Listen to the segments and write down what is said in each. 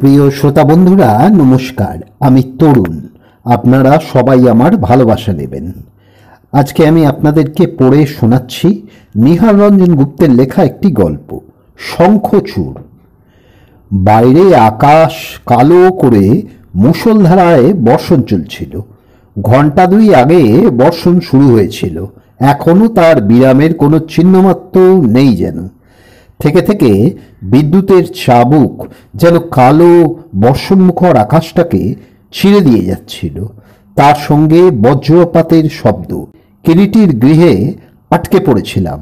প্রিয় শ্রোতা বন্ধুরা নমস্কার আমি তরুণ আপনারা সবাই আমার ভালোবাসা দেবেন আজকে আমি আপনাদেরকে পড়ে শোনাচ্ছি নিহার রঞ্জন গুপ্তের লেখা একটি গল্প শঙ্খচূড় বাইরে আকাশ কালো করে মুসলধারায় বর্ষণ চলছিল ঘন্টা দুই আগে বর্ষণ শুরু হয়েছিল এখনও তার বিরামের কোনো চিহ্নমাত্র নেই যেন থেকে থেকে বিদ্যুতের চাবুক যেন কালো বর্ষণমুখর আকাশটাকে ছিঁড়ে দিয়ে যাচ্ছিল তার সঙ্গে বজ্রপাতের শব্দ কিরিটির গৃহে আটকে পড়েছিলাম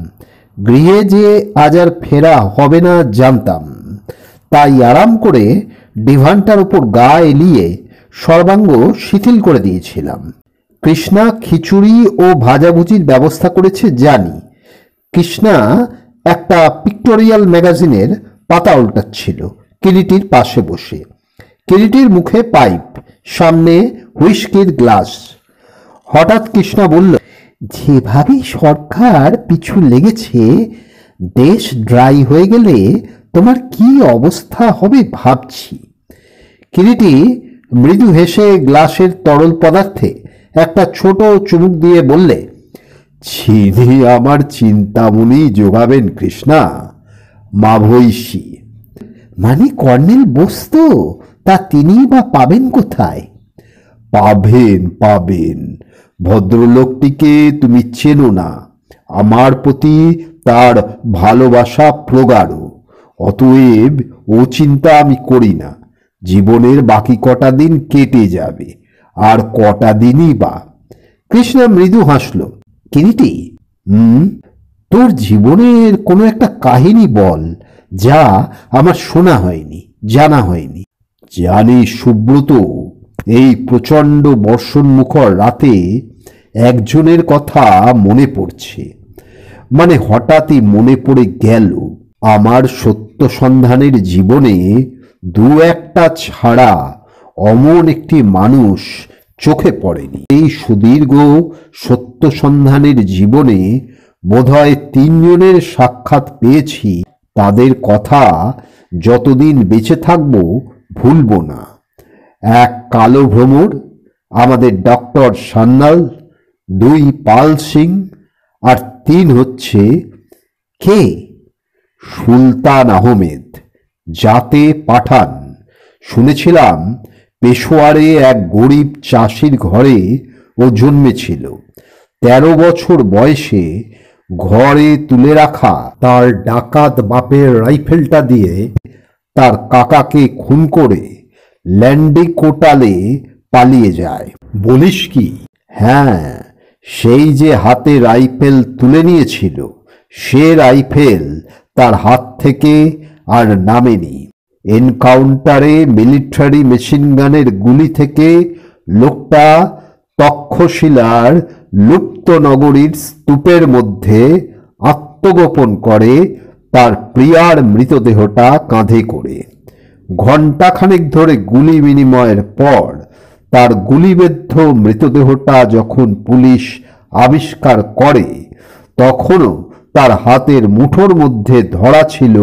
গৃহে যে আজ আর ফেরা হবে না জানতাম তাই আরাম করে ডিভানটার উপর গা এলিয়ে সর্বাঙ্গ শিথিল করে দিয়েছিলাম কৃষ্ণা খিচুড়ি ও ভাজাভুজির ব্যবস্থা করেছে জানি কৃষ্ণা একটা পিক্টোরিয়াল ম্যাগাজিনের পাতা উল্টাচ্ছিল কিরিটির পাশে বসে কিরিটির মুখে পাইপ সামনে হুইস্কির গ্লাস হঠাৎ কৃষ্ণ বলল যেভাবে সরকার পিছু লেগেছে দেশ ড্রাই হয়ে গেলে তোমার কি অবস্থা হবে ভাবছি কিরিটি মৃদু হেসে গ্লাসের তরল পদার্থে একটা ছোট চুমুক দিয়ে বললে যিনি আমার চিন্তামণি যোগাবেন কৃষ্ণা মাভৈষী মানে কর্নেল বসত তা তিনি বা পাবেন কোথায় পাবেন পাবেন ভদ্রলোকটিকে তুমি চেনো না আমার প্রতি তার ভালোবাসা প্রগাঢ় অতএব ও চিন্তা আমি করি না জীবনের বাকি কটা দিন কেটে যাবে আর কটা দিনই বা কৃষ্ণা মৃদু হাসলো কিরিটি তোর জীবনের কোনো একটা কাহিনী বল যা আমার শোনা হয়নি জানা হয়নি জানি সুব্রত এই প্রচণ্ড বর্ষণ মুখর রাতে একজনের কথা মনে পড়ছে মানে হঠাৎই মনে পড়ে গেল আমার সত্য সন্ধানের জীবনে দু একটা ছাড়া অমন একটি মানুষ চোখে পড়েনি এই সুদীর্ঘ সত্য সন্ধানের জীবনে বোধহয় তিনজনের সাক্ষাৎ পেয়েছি তাদের কথা যতদিন বেঁচে থাকব ভুলব না এক কালো ভ্রমর আমাদের ডক্টর সান্যাল দুই পাল সিং আর তিন হচ্ছে কে সুলতান আহমেদ যাতে পাঠান শুনেছিলাম পেশোয়ারে এক গরিব চাষির ঘরে ও জন্মেছিল তেরো বছর বয়সে ঘরে তুলে রাখা তার ডাকাত বাপের রাইফেলটা দিয়ে তার কাকাকে খুন করে ল্যান্ডে কোটালে পালিয়ে যায় বলিস কি হ্যাঁ সেই যে হাতে রাইফেল তুলে নিয়েছিল সে রাইফেল তার হাত থেকে আর নামেনি এনকাউন্টারে মিলিটারি মেশিনগানের গুলি থেকে লোকটা তক্ষশিলার লুপ্ত নগরীর স্তূপের মধ্যে আত্মগোপন করে তার প্রিয়ার মৃতদেহটা কাঁধে করে ঘণ্টাখানেক ধরে গুলি বিনিময়ের পর তার গুলিবেদ্ধ মৃতদেহটা যখন পুলিশ আবিষ্কার করে তখনও তার হাতের মুঠোর মধ্যে ধরা ছিল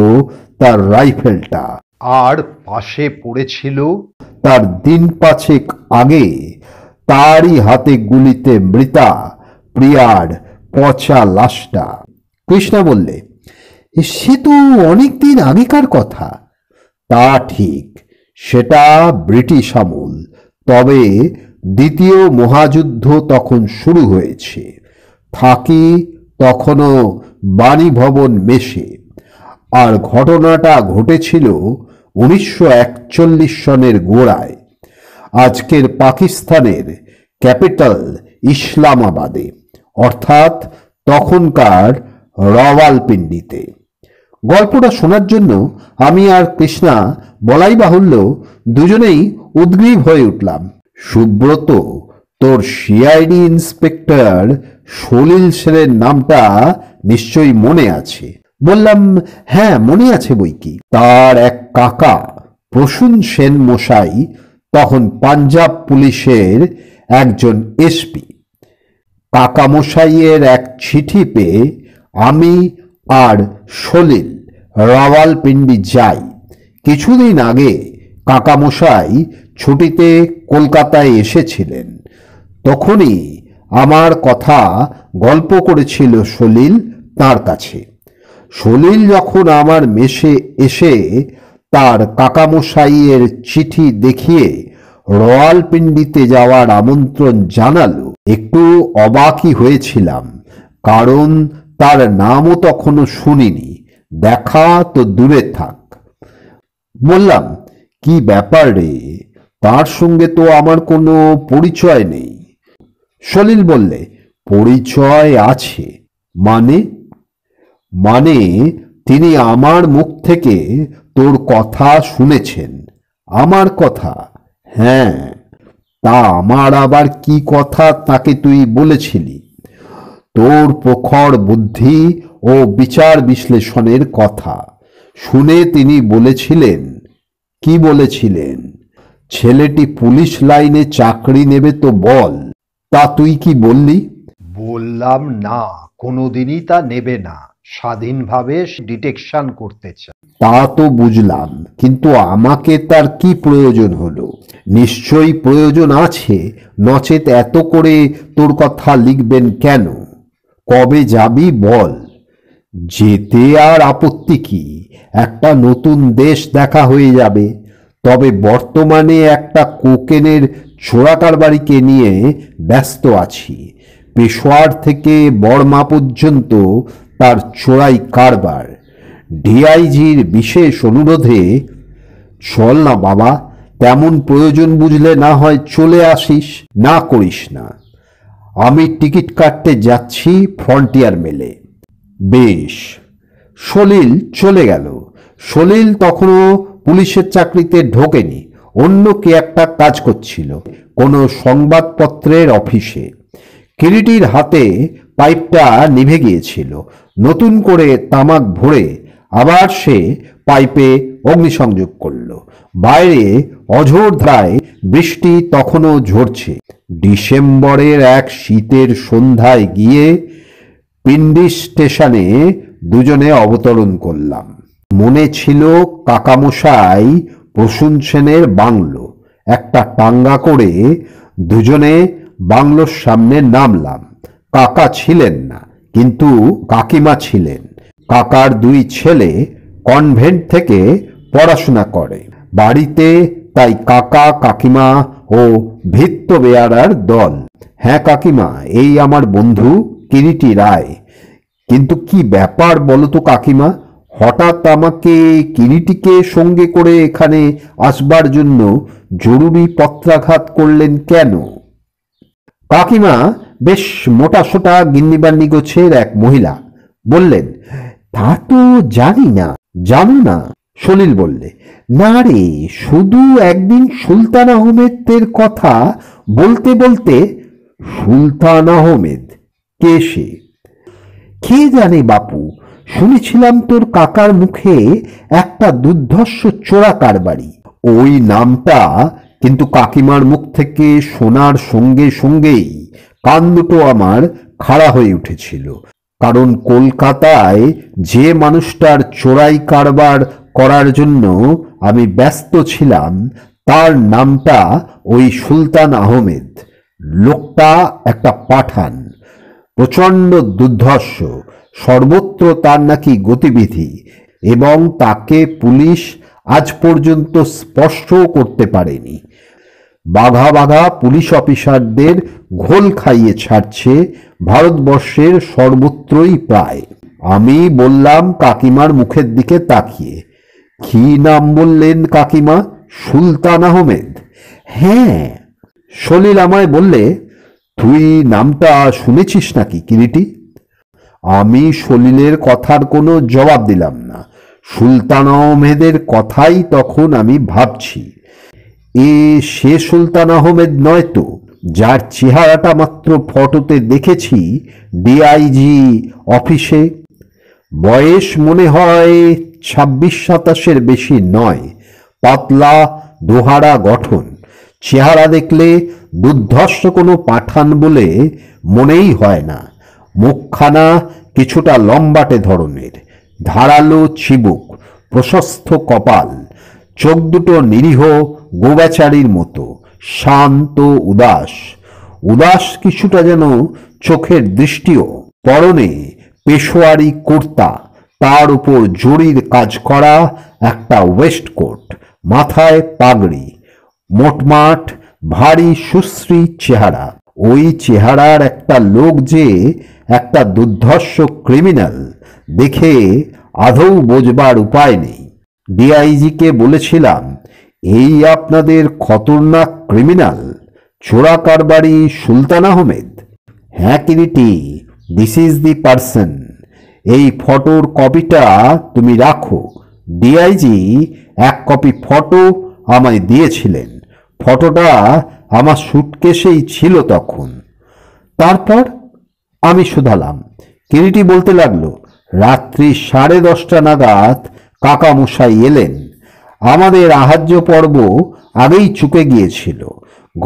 তার রাইফেলটা আর পাশে পড়েছিল তার দিন পাঁচেক আগে তারই হাতে গুলিতে মৃতা প্রিয়ার পচা লাশটা কৃষ্ণা বললে সে তো অনেকদিন আগেকার কথা তা ঠিক সেটা ব্রিটিশ আমল তবে দ্বিতীয় মহাযুদ্ধ তখন শুরু হয়েছে থাকি তখনও বাণীভবন মেশে আর ঘটনাটা ঘটেছিল উনিশশো সনের গোড়ায় আজকের পাকিস্তানের ক্যাপিটাল ইসলামাবাদে অর্থাৎ তখনকার রওয়ালপিন্ডিতে গল্পটা শোনার জন্য আমি আর কৃষ্ণা বলাই বাহুল্য দুজনেই উদ্গ্রীব হয়ে উঠলাম সুব্রত তোর সিআইডি ইন্সপেক্টর সলিল সেনের নামটা নিশ্চয়ই মনে আছে বললাম হ্যাঁ মনে আছে বই কি তার এক কাকা প্রসূন সেন মশাই তখন পাঞ্জাব পুলিশের একজন এসপি কাকা মশাইয়ের এক চিঠি পেয়ে আমি আর সলিল রাওয়ালপিন্ডি যাই কিছুদিন আগে কাকামশাই ছুটিতে কলকাতায় এসেছিলেন তখনই আমার কথা গল্প করেছিল সলিল তার কাছে সলিল যখন আমার মেশে এসে তার কাকামশাইয়ের চিঠি দেখিয়ে রয়ালপিন্ডিতে যাওয়ার আমন্ত্রণ জানালো একটু অবাকই হয়েছিলাম কারণ তার নামও তখনও শুনিনি দেখা তো দূরে থাক বললাম কি ব্যাপার রে তার সঙ্গে তো আমার কোনো পরিচয় নেই সলিল বললে পরিচয় আছে মানে মানে তিনি আমার মুখ থেকে তোর কথা শুনেছেন আমার কথা হ্যাঁ তা আমার আবার কি কথা তাকে তুই বলেছিলি তোর প্রখর বুদ্ধি ও বিচার বিশ্লেষণের কথা শুনে তিনি বলেছিলেন কি বলেছিলেন ছেলেটি পুলিশ লাইনে চাকরি নেবে তো বল তা তুই কি বললি বললাম না কোনোদিনই তা নেবে না স্বাধীনভাবে ডিটেকশন করতে চায় তা তো বুঝলাম কিন্তু আমাকে তার কি প্রয়োজন হলো নিশ্চয়ই প্রয়োজন আছে নচেত এত করে তোর কথা লিখবেন কেন কবে যাবি বল যেতে আর আপত্তি কি একটা নতুন দেশ দেখা হয়ে যাবে তবে বর্তমানে একটা কোকেনের বাড়িকে নিয়ে ব্যস্ত আছি পেশোয়ার থেকে বর্মা পর্যন্ত তার চোরাই কারবার ডিআইজির বিশেষ অনুরোধে চল না বাবা তেমন প্রয়োজন বুঝলে না হয় চলে আসিস না করিস না আমি টিকিট কাটতে যাচ্ছি ফ্রন্টিয়ার মেলে বেশ সলিল চলে গেল সলিল তখনও পুলিশের চাকরিতে ঢোকেনি অন্য কে একটা কাজ করছিল কোনো সংবাদপত্রের অফিসে কিরিটির হাতে পাইপটা নিভে গিয়েছিল নতুন করে তামাক ভরে আবার সে পাইপে অগ্নিসংযোগ করল বাইরে অঝোর ধারায় বৃষ্টি তখনও ঝরছে ডিসেম্বরের এক শীতের সন্ধ্যায় গিয়ে পিন্ডি স্টেশনে দুজনে অবতরণ করলাম মনে ছিল কাকামশাই প্রসূন সেনের বাংলো একটা টাঙ্গা করে দুজনে বাংলোর সামনে নামলাম কাকা ছিলেন না কিন্তু কাকিমা ছিলেন কাকার দুই ছেলে কনভেন্ট থেকে পড়াশোনা করে বাড়িতে তাই কাকা কাকিমা ও ভিত্ত বেয়ারার দল হ্যাঁ কাকিমা এই আমার বন্ধু কিরিটি রায় কিন্তু কি ব্যাপার বলো তো কাকিমা হঠাৎ আমাকে কিরিটিকে সঙ্গে করে এখানে আসবার জন্য জরুরি পত্রাঘাত করলেন কেন কাকিমা বেশ মোটা মোটাসোটা গিন্নিবান্নি গোছের এক মহিলা বললেন তা তো জানি না জানো না সলিল বললে না রে শুধু একদিন সুলতান আহমেদের কথা বলতে বলতে সুলতান আহমেদ কে সে কে জানে বাপু শুনেছিলাম তোর কাকার মুখে একটা দুর্ধর্ষ চোরা কারবারি ওই নামটা কিন্তু কাকিমার মুখ থেকে সোনার সঙ্গে সঙ্গেই কান দুটো আমার খাড়া হয়ে উঠেছিল কারণ কলকাতায় যে মানুষটার চোরাই কারবার করার জন্য আমি ব্যস্ত ছিলাম তার নামটা ওই সুলতান আহমেদ লোকটা একটা পাঠান প্রচণ্ড দুর্ধর্ষ সর্বত্র তার নাকি গতিবিধি এবং তাকে পুলিশ আজ পর্যন্ত স্পর্শও করতে পারেনি বাধা বাধা পুলিশ অফিসারদের ঘোল খাইয়ে ছাড়ছে ভারতবর্ষের সর্বত্রই প্রায় আমি বললাম কাকিমার মুখের দিকে তাকিয়ে কি নাম বললেন কাকিমা সুলতান আহমেদ হ্যাঁ সলিল আমায় বললে তুই নামটা শুনেছিস নাকি কিরিটি আমি সলিলের কথার কোনো জবাব দিলাম না সুলতান আহমেদের কথাই তখন আমি ভাবছি এ সে সুলতান আহমেদ নয় তো যার চেহারাটা মাত্র ফটোতে দেখেছি ডিআইজি অফিসে বয়স মনে হয় ছাব্বিশ সাতাশের বেশি নয় পাতলা দোহারা গঠন চেহারা দেখলে দুর্ধর্ষ কোনো পাঠান বলে মনেই হয় না মুখখানা কিছুটা লম্বাটে ধরনের ধারালো চিবুক প্রশস্ত কপাল চোখ দুটো নিরীহ গোব্যাচারীর মতো শান্ত উদাস উদাস কিছুটা যেন চোখের দৃষ্টিও পরনে পেশোয়ারি কুর্তা তার উপর জরির কাজ করা একটা ওয়েস্ট কোট মাথায় পাগড়ি মোটমাট ভারী সুশ্রী চেহারা ওই চেহারার একটা লোক যে একটা দুর্ধর্ষ ক্রিমিনাল দেখে আধৌ বোঝবার উপায় নেই ডিআইজিকে বলেছিলাম এই আপনাদের খতরনাক ক্রিমিনাল চোরা কারবারি সুলতান আহমেদ হ্যাঁ কিনিটি দিস ইজ দি পার্সন এই ফটোর কপিটা তুমি রাখো ডিআইজি এক কপি ফটো আমায় দিয়েছিলেন ফটোটা আমার সুটকেসেই ছিল তখন তারপর আমি শুধালাম কিরিটি বলতে লাগলো রাত্রি সাড়ে দশটা নাগাদ কাকামশাই এলেন আমাদের আহার্য পর্ব আগেই চুকে গিয়েছিল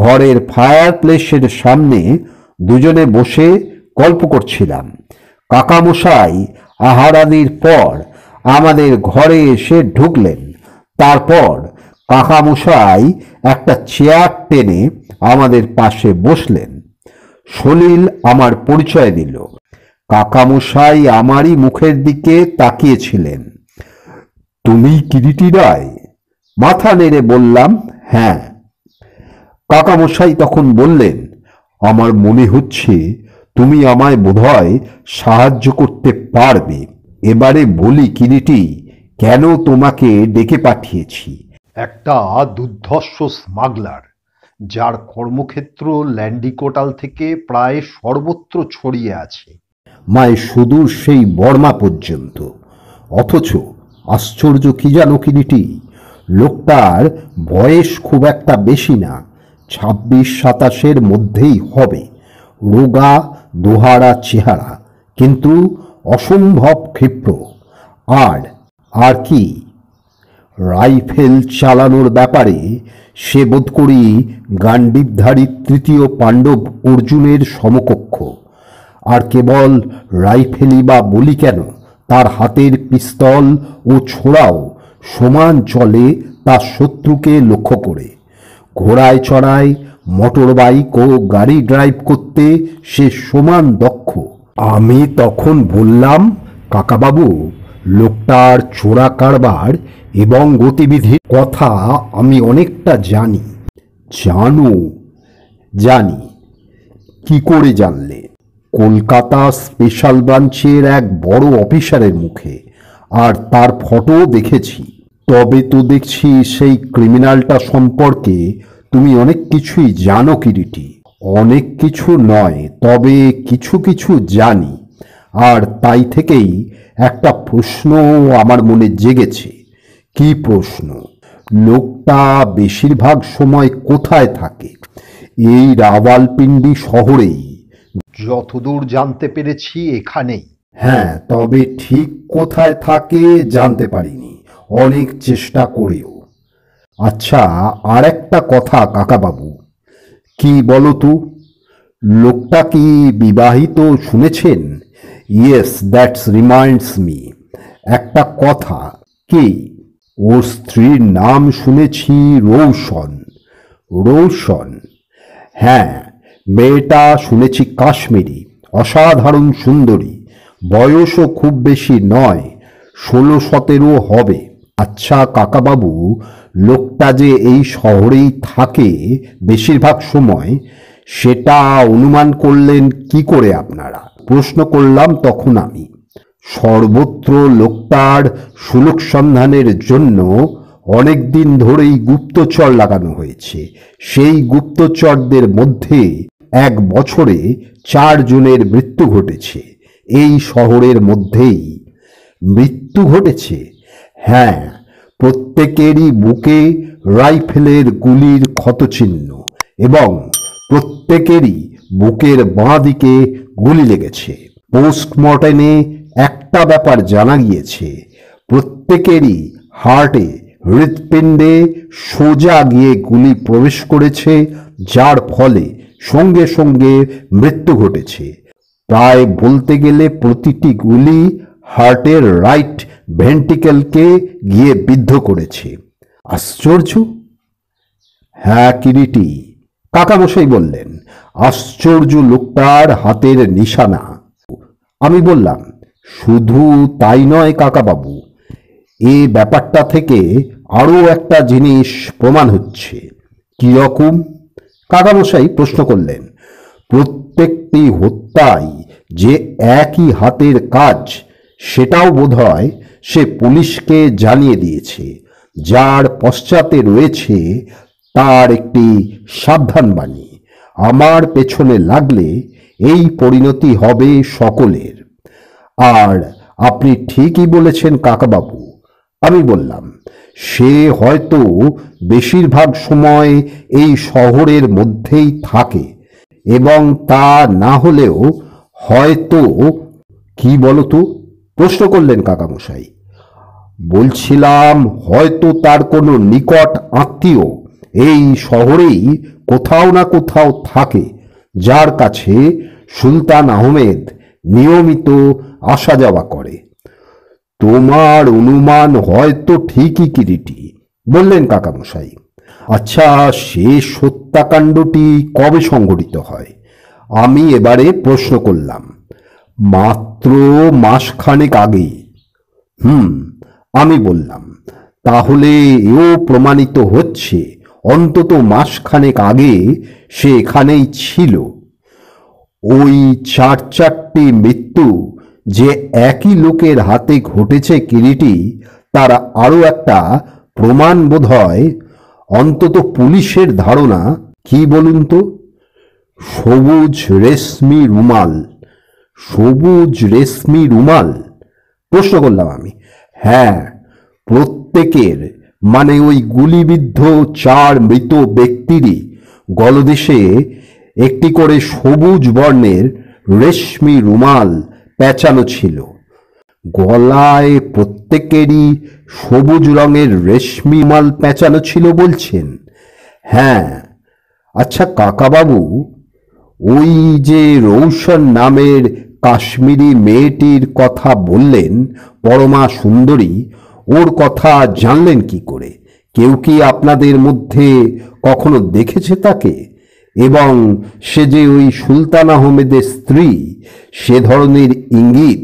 ঘরের ফায়ার প্লেসের সামনে দুজনে বসে গল্প করছিলাম কাকামশাই আহারাদির পর আমাদের ঘরে এসে ঢুকলেন তারপর কাকামশাই একটা চেয়ার টেনে আমাদের পাশে বসলেন সলিল আমার পরিচয় দিল কাকামশাই আমারই মুখের দিকে তাকিয়েছিলেন তুমি কিরিটি রায় মাথা নেড়ে বললাম হ্যাঁ কাকামশাই তখন বললেন আমার মনে হচ্ছে তুমি আমায় বোধহয় সাহায্য করতে পারবে এবারে বলি কিরিটি কেন তোমাকে ডেকে পাঠিয়েছি একটা দুর্ধর্ষ স্মাগলার যার কর্মক্ষেত্র ল্যান্ডিকোটাল থেকে প্রায় সর্বত্র ছড়িয়ে আছে মায় সুদূর সেই বর্মা পর্যন্ত অথচ আশ্চর্য কি জানো কিরিটি লোকটার বয়স খুব একটা বেশি না ছাব্বিশ সাতাশের মধ্যেই হবে রোগা দোহারা চেহারা কিন্তু অসম্ভব ক্ষিপ্র আর আর কি রাইফেল চালানোর ব্যাপারে সে বোধ করি গান্ডিবধারী তৃতীয় পাণ্ডব অর্জুনের সমকক্ষ আর কেবল রাইফেলি বা বলি কেন তার হাতের পিস্তল ও ছোড়াও সমান চলে তার শত্রুকে লক্ষ্য করে ঘোড়ায় চড়ায় মোটর বাইক ও গাড়ি ড্রাইভ করতে সে সমান দক্ষ আমি তখন বললাম কাকাবাবু লোকটার চোরা কারবার এবং গতিবিধির কথা আমি অনেকটা জানি জানো জানি কি করে জানলে কলকাতা স্পেশাল ব্রাঞ্চের এক বড় অফিসারের মুখে আর তার ফটোও দেখেছি তবে তো দেখছি সেই ক্রিমিনালটা সম্পর্কে তুমি অনেক কিছুই জানো কিরিটি অনেক কিছু নয় তবে কিছু কিছু জানি আর তাই থেকেই একটা প্রশ্ন আমার মনে জেগেছে কি প্রশ্ন লোকটা বেশিরভাগ সময় কোথায় থাকে এই রাওয়ালপিন্ডি শহরেই যতদূর জানতে পেরেছি এখানেই হ্যাঁ তবে ঠিক কোথায় থাকে জানতে পারিনি অনেক চেষ্টা করেও আচ্ছা আর একটা কথা কাকাবাবু কি বলো তো লোকটা কি বিবাহিত শুনেছেন ইয়েস দ্যাটস রিমাইন্ডস মি একটা কথা কি ওর স্ত্রীর নাম শুনেছি রৌশন রৌশন হ্যাঁ মেয়েটা শুনেছি কাশ্মীরি অসাধারণ সুন্দরী বয়সও খুব বেশি নয় ষোলো সতেরো হবে আচ্ছা কাকাবাবু লোকটা যে এই শহরেই থাকে বেশিরভাগ সময় সেটা অনুমান করলেন কি করে আপনারা প্রশ্ন করলাম তখন আমি সর্বত্র লোকটার সুলুক সন্ধানের জন্য অনেক দিন ধরেই গুপ্তচর লাগানো হয়েছে সেই গুপ্তচরদের মধ্যে এক বছরে চারজনের মৃত্যু ঘটেছে এই শহরের মধ্যেই মৃত্যু ঘটেছে হ্যাঁ প্রত্যেকেরই বুকে রাইফেলের গুলির ক্ষতচিহ্ন এবং প্রত্যেকেরই বুকের বাঁ দিকে গুলি লেগেছে পোস্টমর্টেনে একটা ব্যাপার জানা গিয়েছে প্রত্যেকেরই হার্টে হৃৎপিণ্ডে সোজা গিয়ে গুলি প্রবেশ করেছে যার ফলে সঙ্গে সঙ্গে মৃত্যু ঘটেছে প্রায় বলতে গেলে প্রতিটি গুলি হার্টের রাইট ভেন্টিকেলকে গিয়ে বিদ্ধ করেছে আশ্চর্য হ্যাঁ কিরিটি কাকামশাই বললেন আশ্চর্য লোকটার হাতের নিশানা আমি বললাম শুধু তাই নয় কাকাবাবু এ ব্যাপারটা থেকে আরও একটা জিনিস প্রমাণ হচ্ছে কীরকম কাকামশাই প্রশ্ন করলেন প্রত্যেকটি হত্যাই যে একই হাতের কাজ সেটাও বোধ হয় সে পুলিশকে জানিয়ে দিয়েছে যার পশ্চাতে রয়েছে তার একটি সাবধানবাণী আমার পেছনে লাগলে এই পরিণতি হবে সকলের আর আপনি ঠিকই বলেছেন কাকাবাবু আমি বললাম সে হয়তো বেশিরভাগ সময় এই শহরের মধ্যেই থাকে এবং তা না হলেও হয়তো কি বলতো প্রশ্ন করলেন কাকামশাই বলছিলাম হয়তো তার কোনো নিকট আত্মীয় এই শহরেই কোথাও না কোথাও থাকে যার কাছে সুলতান আহমেদ নিয়মিত আসা যাওয়া করে তোমার অনুমান হয়তো ঠিকই কিরিটি বললেন কাকামশাই আচ্ছা সে হত্যাকাণ্ডটি কবে সংঘটিত হয় আমি এবারে প্রশ্ন করলাম মাত্র মাসখানেক আগে হুম আমি বললাম তাহলে এও প্রমাণিত হচ্ছে অন্তত মাসখানেক আগে সে এখানেই ছিল ওই চার চারটি মৃত্যু যে একই লোকের হাতে ঘটেছে কিরিটি তার আরও একটা প্রমাণ বোধ হয় অন্তত পুলিশের ধারণা কি বলুন তো সবুজ রেশমি রুমাল সবুজ রেশমি রুমাল প্রশ্ন করলাম আমি হ্যাঁ প্রত্যেকের মানে ওই গুলিবিদ্ধ চার মৃত ব্যক্তিরই গলদেশে একটি করে সবুজ বর্ণের রেশমি রুমাল পেঁচানো ছিল গলায় প্রত্যেকেরই সবুজ রঙের রেশমি মাল পেঁচানো ছিল বলছেন হ্যাঁ আচ্ছা কাকাবাবু ওই যে রৌশন নামের কাশ্মীরি মেয়েটির কথা বললেন পরমা সুন্দরী ওর কথা জানলেন কি করে কেউ কি আপনাদের মধ্যে কখনো দেখেছে তাকে এবং সে যে ওই সুলতান আহমেদের স্ত্রী সে ধরনের ইঙ্গিত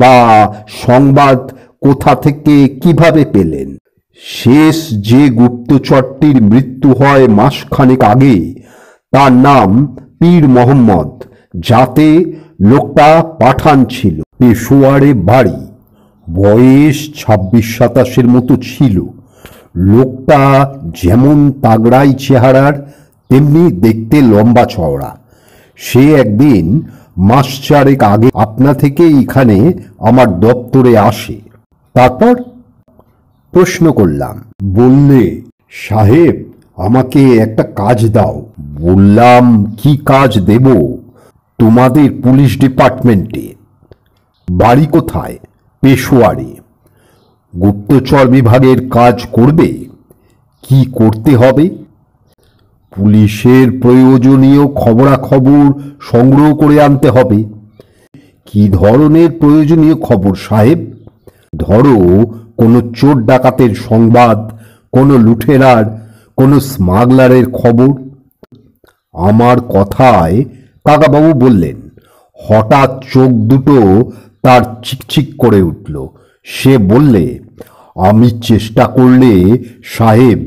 বা সংবাদ কোথা থেকে কিভাবে পেলেন শেষ যে গুপ্তচরটির মৃত্যু হয় মাসখানেক আগে তার নাম পীর মোহাম্মদ যাতে লোকটা পাঠান ছিল পেশোয়ারে বাড়ি বয়স ছাব্বিশ সাতাশের মতো ছিল লোকটা যেমন তাগড়াই চেহারার তেমনি দেখতে লম্বা ছড়া সে একদিন মাস চারেক আগে আপনা থেকে এখানে আমার দপ্তরে আসে তারপর প্রশ্ন করলাম বললে সাহেব আমাকে একটা কাজ দাও বললাম কি কাজ দেব তোমাদের পুলিশ ডিপার্টমেন্টে বাড়ি কোথায় পেশোয়ারে গুপ্তচর বিভাগের কাজ করবে কি করতে হবে পুলিশের প্রয়োজনীয় খবরাখবর সংগ্রহ করে আনতে হবে কি ধরনের প্রয়োজনীয় খবর সাহেব ধরো কোনো চোর ডাকাতের সংবাদ কোনো লুঠেরার কোনো স্মাগলারের খবর আমার কথায় কাকাবাবু বললেন হঠাৎ চোখ দুটো তার চিকচিক করে উঠল সে বললে আমি চেষ্টা করলে সাহেব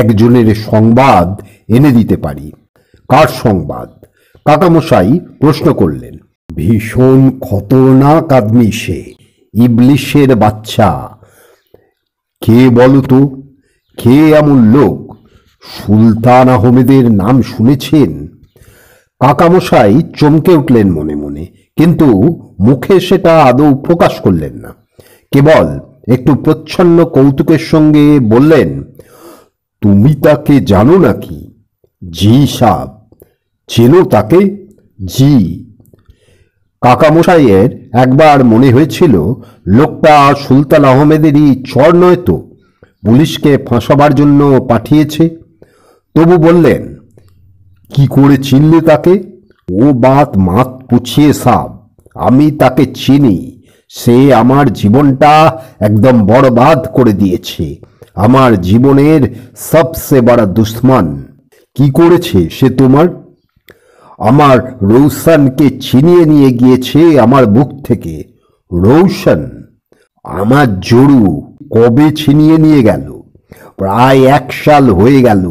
একজনের সংবাদ এনে দিতে পারি কার সংবাদ কাকামশাই প্রশ্ন করলেন ভীষণ খতরনাক আদমি সে ইবলিশের বাচ্চা কে বলো তো কে এমন লোক সুলতান আহমেদের নাম শুনেছেন কাকামশাই চমকে উঠলেন মনে মনে কিন্তু মুখে সেটা আদৌ প্রকাশ করলেন না কেবল একটু প্রচ্ছন্ন কৌতুকের সঙ্গে বললেন তুমি তাকে জানো নাকি জি সাপ চেনো তাকে জি কাকামশাইয়ের একবার মনে হয়েছিল লোকটা সুলতান আহমেদেরই চর নয় তো পুলিশকে ফাঁসাবার জন্য পাঠিয়েছে তবু বললেন কি করে চিনলে তাকে ও বাত মাত পুছিয়ে সাপ আমি তাকে চিনি সে আমার জীবনটা একদম বরবাদ করে দিয়েছে আমার জীবনের সবচেয়ে বড় দুশ্মন কি করেছে সে তোমার আমার রৌসানকে ছিনিয়ে নিয়ে গিয়েছে আমার বুক থেকে রৌশন আমার জরু কবে ছিনিয়ে নিয়ে গেল প্রায় এক সাল হয়ে গেল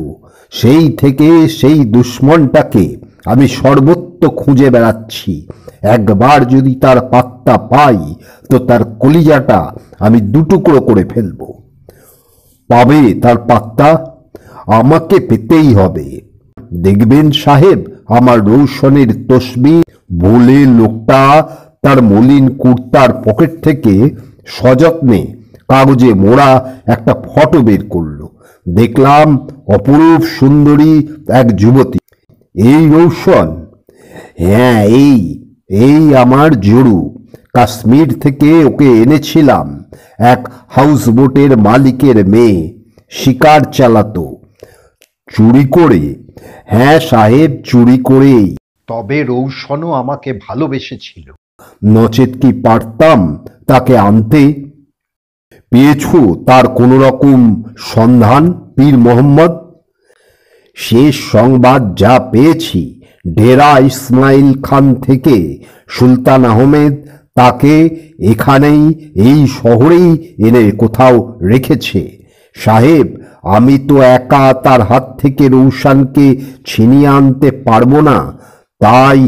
সেই থেকে সেই দুশ্মনটাকে আমি সর্বত্র খুঁজে বেড়াচ্ছি একবার যদি তার পাত্তা পাই তো তার কলিজাটা আমি দুটুকরো করে ফেলব পাবে তার পাত্তা আমাকে পেতেই হবে দেখবেন সাহেব আমার রৌশনের তসবি বলে লোকটা তার মলিন কুর্তার পকেট থেকে সযত্নে কাগজে মোড়া একটা ফটো বের করল দেখলাম অপরূপ সুন্দরী এক যুবতী এই রৌশন হ্যাঁ এই এই আমার জরু কাশ্মীর থেকে ওকে এনেছিলাম এক হাউসবোটের মালিকের মেয়ে শিকার চালাতো চুরি করে হ্যাঁ সাহেব চুরি করেই তবে রৌশনও আমাকে ভালোবেসেছিল নচেত কি পারতাম তাকে আনতে পেয়েছ তার কোনো রকম সন্ধান পীর মোহাম্মদ শেষ সংবাদ যা পেয়েছি ডেরা ইসমাইল খান থেকে সুলতান আহমেদ তাকে এখানেই এই শহরেই এনে কোথাও রেখেছে সাহেব আমি তো একা তার হাত থেকে রৌশানকে ছিনিয়ে আনতে পারবো না তাই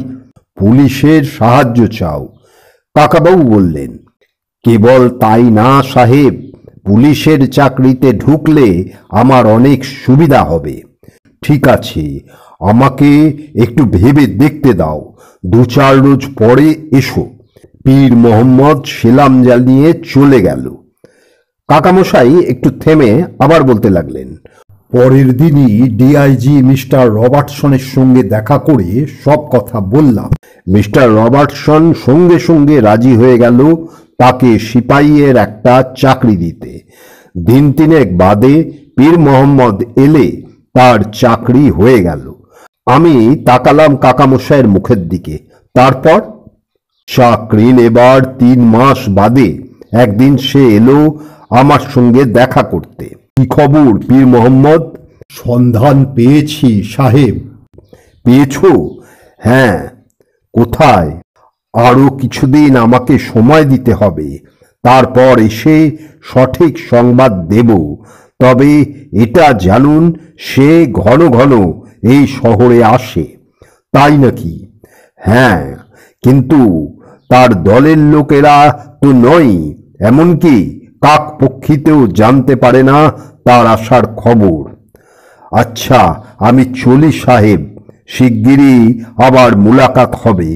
পুলিশের সাহায্য চাও কাকাবাবু বললেন কেবল তাই না সাহেব পুলিশের চাকরিতে ঢুকলে আমার অনেক সুবিধা হবে ঠিক আছে আমাকে একটু ভেবে দেখতে দাও দু চার রোজ পরে এসো পীর মোহাম্মদ সেলাম জ্বালিয়ে চলে গেল কাকামশাই একটু থেমে আবার বলতে লাগলেন পরের দিনই ডিআইজি মিস্টার রবার্টসনের সঙ্গে দেখা করে সব কথা বললাম মিস্টার রবার্টসন সঙ্গে সঙ্গে রাজি হয়ে গেল তাকে সিপাইয়ের একটা চাকরি দিতে দিন তিনেক বাদে পীর মোহাম্মদ এলে তার চাকরি হয়ে গেল আমি তাকালাম কাকামশাইয়ের মুখের দিকে তারপর চাকরি নেবার তিন মাস বাদে একদিন সে এলো আমার সঙ্গে দেখা করতে কি খবর পীর মোহাম্মদ সন্ধান পেয়েছি সাহেব পেয়েছ হ্যাঁ কোথায় আরও কিছুদিন আমাকে সময় দিতে হবে তারপর এসে সঠিক সংবাদ দেব তবে এটা জানুন সে ঘন ঘন এই শহরে আসে তাই নাকি হ্যাঁ কিন্তু তার দলের লোকেরা তো নয় এমনকি কাক পক্ষীতেও জানতে পারে না তার আসার খবর আচ্ছা আমি চলি সাহেব শিগগিরই আবার মুলাকাত হবে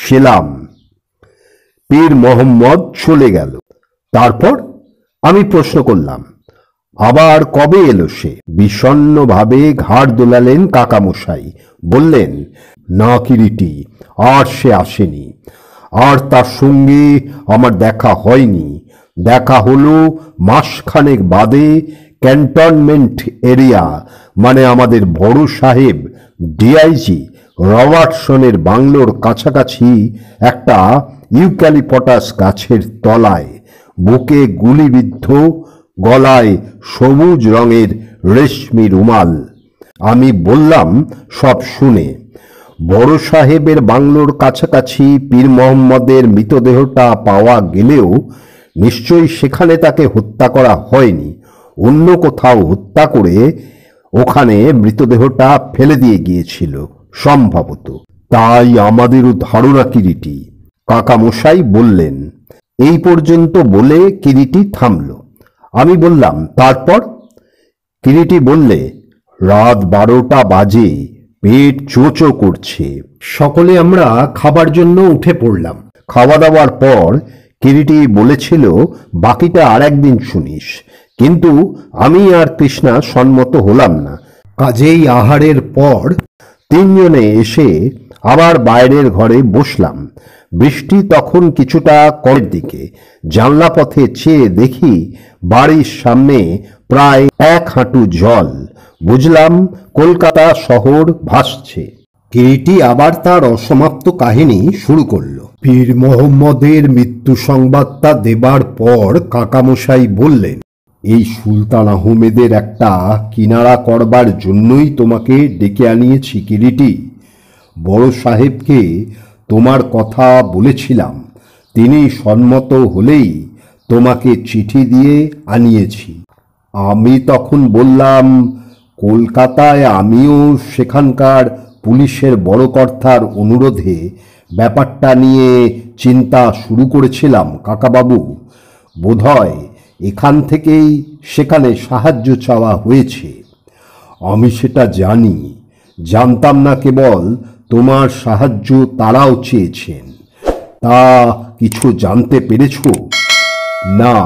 সেলাম পীর মোহাম্মদ চলে গেল তারপর আমি প্রশ্ন করলাম আবার কবে এলো সে বিষণ্নভাবে ঘাড় দোলালেন কাকামশাই বললেন না কিরিটি আর সে আসেনি আর তার সঙ্গে আমার দেখা হয়নি দেখা হলো মাসখানেক বাদে ক্যান্টনমেন্ট এরিয়া মানে আমাদের বড় সাহেব ডিআইজি রবার্টসনের বাংলোর কাছাকাছি একটা ইউক্যালিপটাস গাছের তলায় বুকে গুলিবিদ্ধ গলায় সবুজ রঙের রেশমি রুমাল আমি বললাম সব শুনে বড় সাহেবের বাংলোর কাছাকাছি পীর মোহাম্মদের মৃতদেহটা পাওয়া গেলেও নিশ্চয়ই সেখানে তাকে হত্যা করা হয়নি অন্য কোথাও হত্যা করে ওখানে মৃতদেহটা ফেলে দিয়ে গিয়েছিল সম্ভবত তাই আমাদেরও ধারণা কিরিটি কাকামশাই বললেন এই পর্যন্ত বলে কিরিটি থামল আমি বললাম তারপর কিরিটি বললে রাত বারোটা বাজে পেট চোচো করছে সকলে আমরা খাবার জন্য উঠে পড়লাম খাওয়া দাওয়ার পর কিরিটি বলেছিল বাকিটা আর একদিন শুনিস কিন্তু আমি আর তৃষ্ণা সম্মত হলাম না কাজেই আহারের পর তিনজনে এসে আবার বাইরের ঘরে বসলাম বৃষ্টি তখন কিছুটা কমের দিকে জানলা পথে চেয়ে দেখি বাড়ির সামনে প্রায় এক হাঁটু জল বুঝলাম কলকাতা শহর ভাসছে কিরিটি আবার তার অসমাপ্ত কাহিনী শুরু করলো পীর মোহাম্মদের মৃত্যু সংবাদটা দেবার পর কাকামশাই বললেন এই সুলতান আহমেদের একটা কিনারা করবার জন্যই তোমাকে ডেকে আনিয়েছি কিরিটি বড় সাহেবকে তোমার কথা বলেছিলাম তিনি সম্মত হলেই তোমাকে চিঠি দিয়ে আনিয়েছি আমি তখন বললাম কলকাতায় আমিও সেখানকার পুলিশের বড় কর্তার অনুরোধে ব্যাপারটা নিয়ে চিন্তা শুরু করেছিলাম কাকাবাবু বোধহয় এখান থেকেই সেখানে সাহায্য চাওয়া হয়েছে আমি সেটা জানি জানতাম না কেবল তোমার সাহায্য তারাও চেয়েছেন তা কিছু জানতে পেরেছ না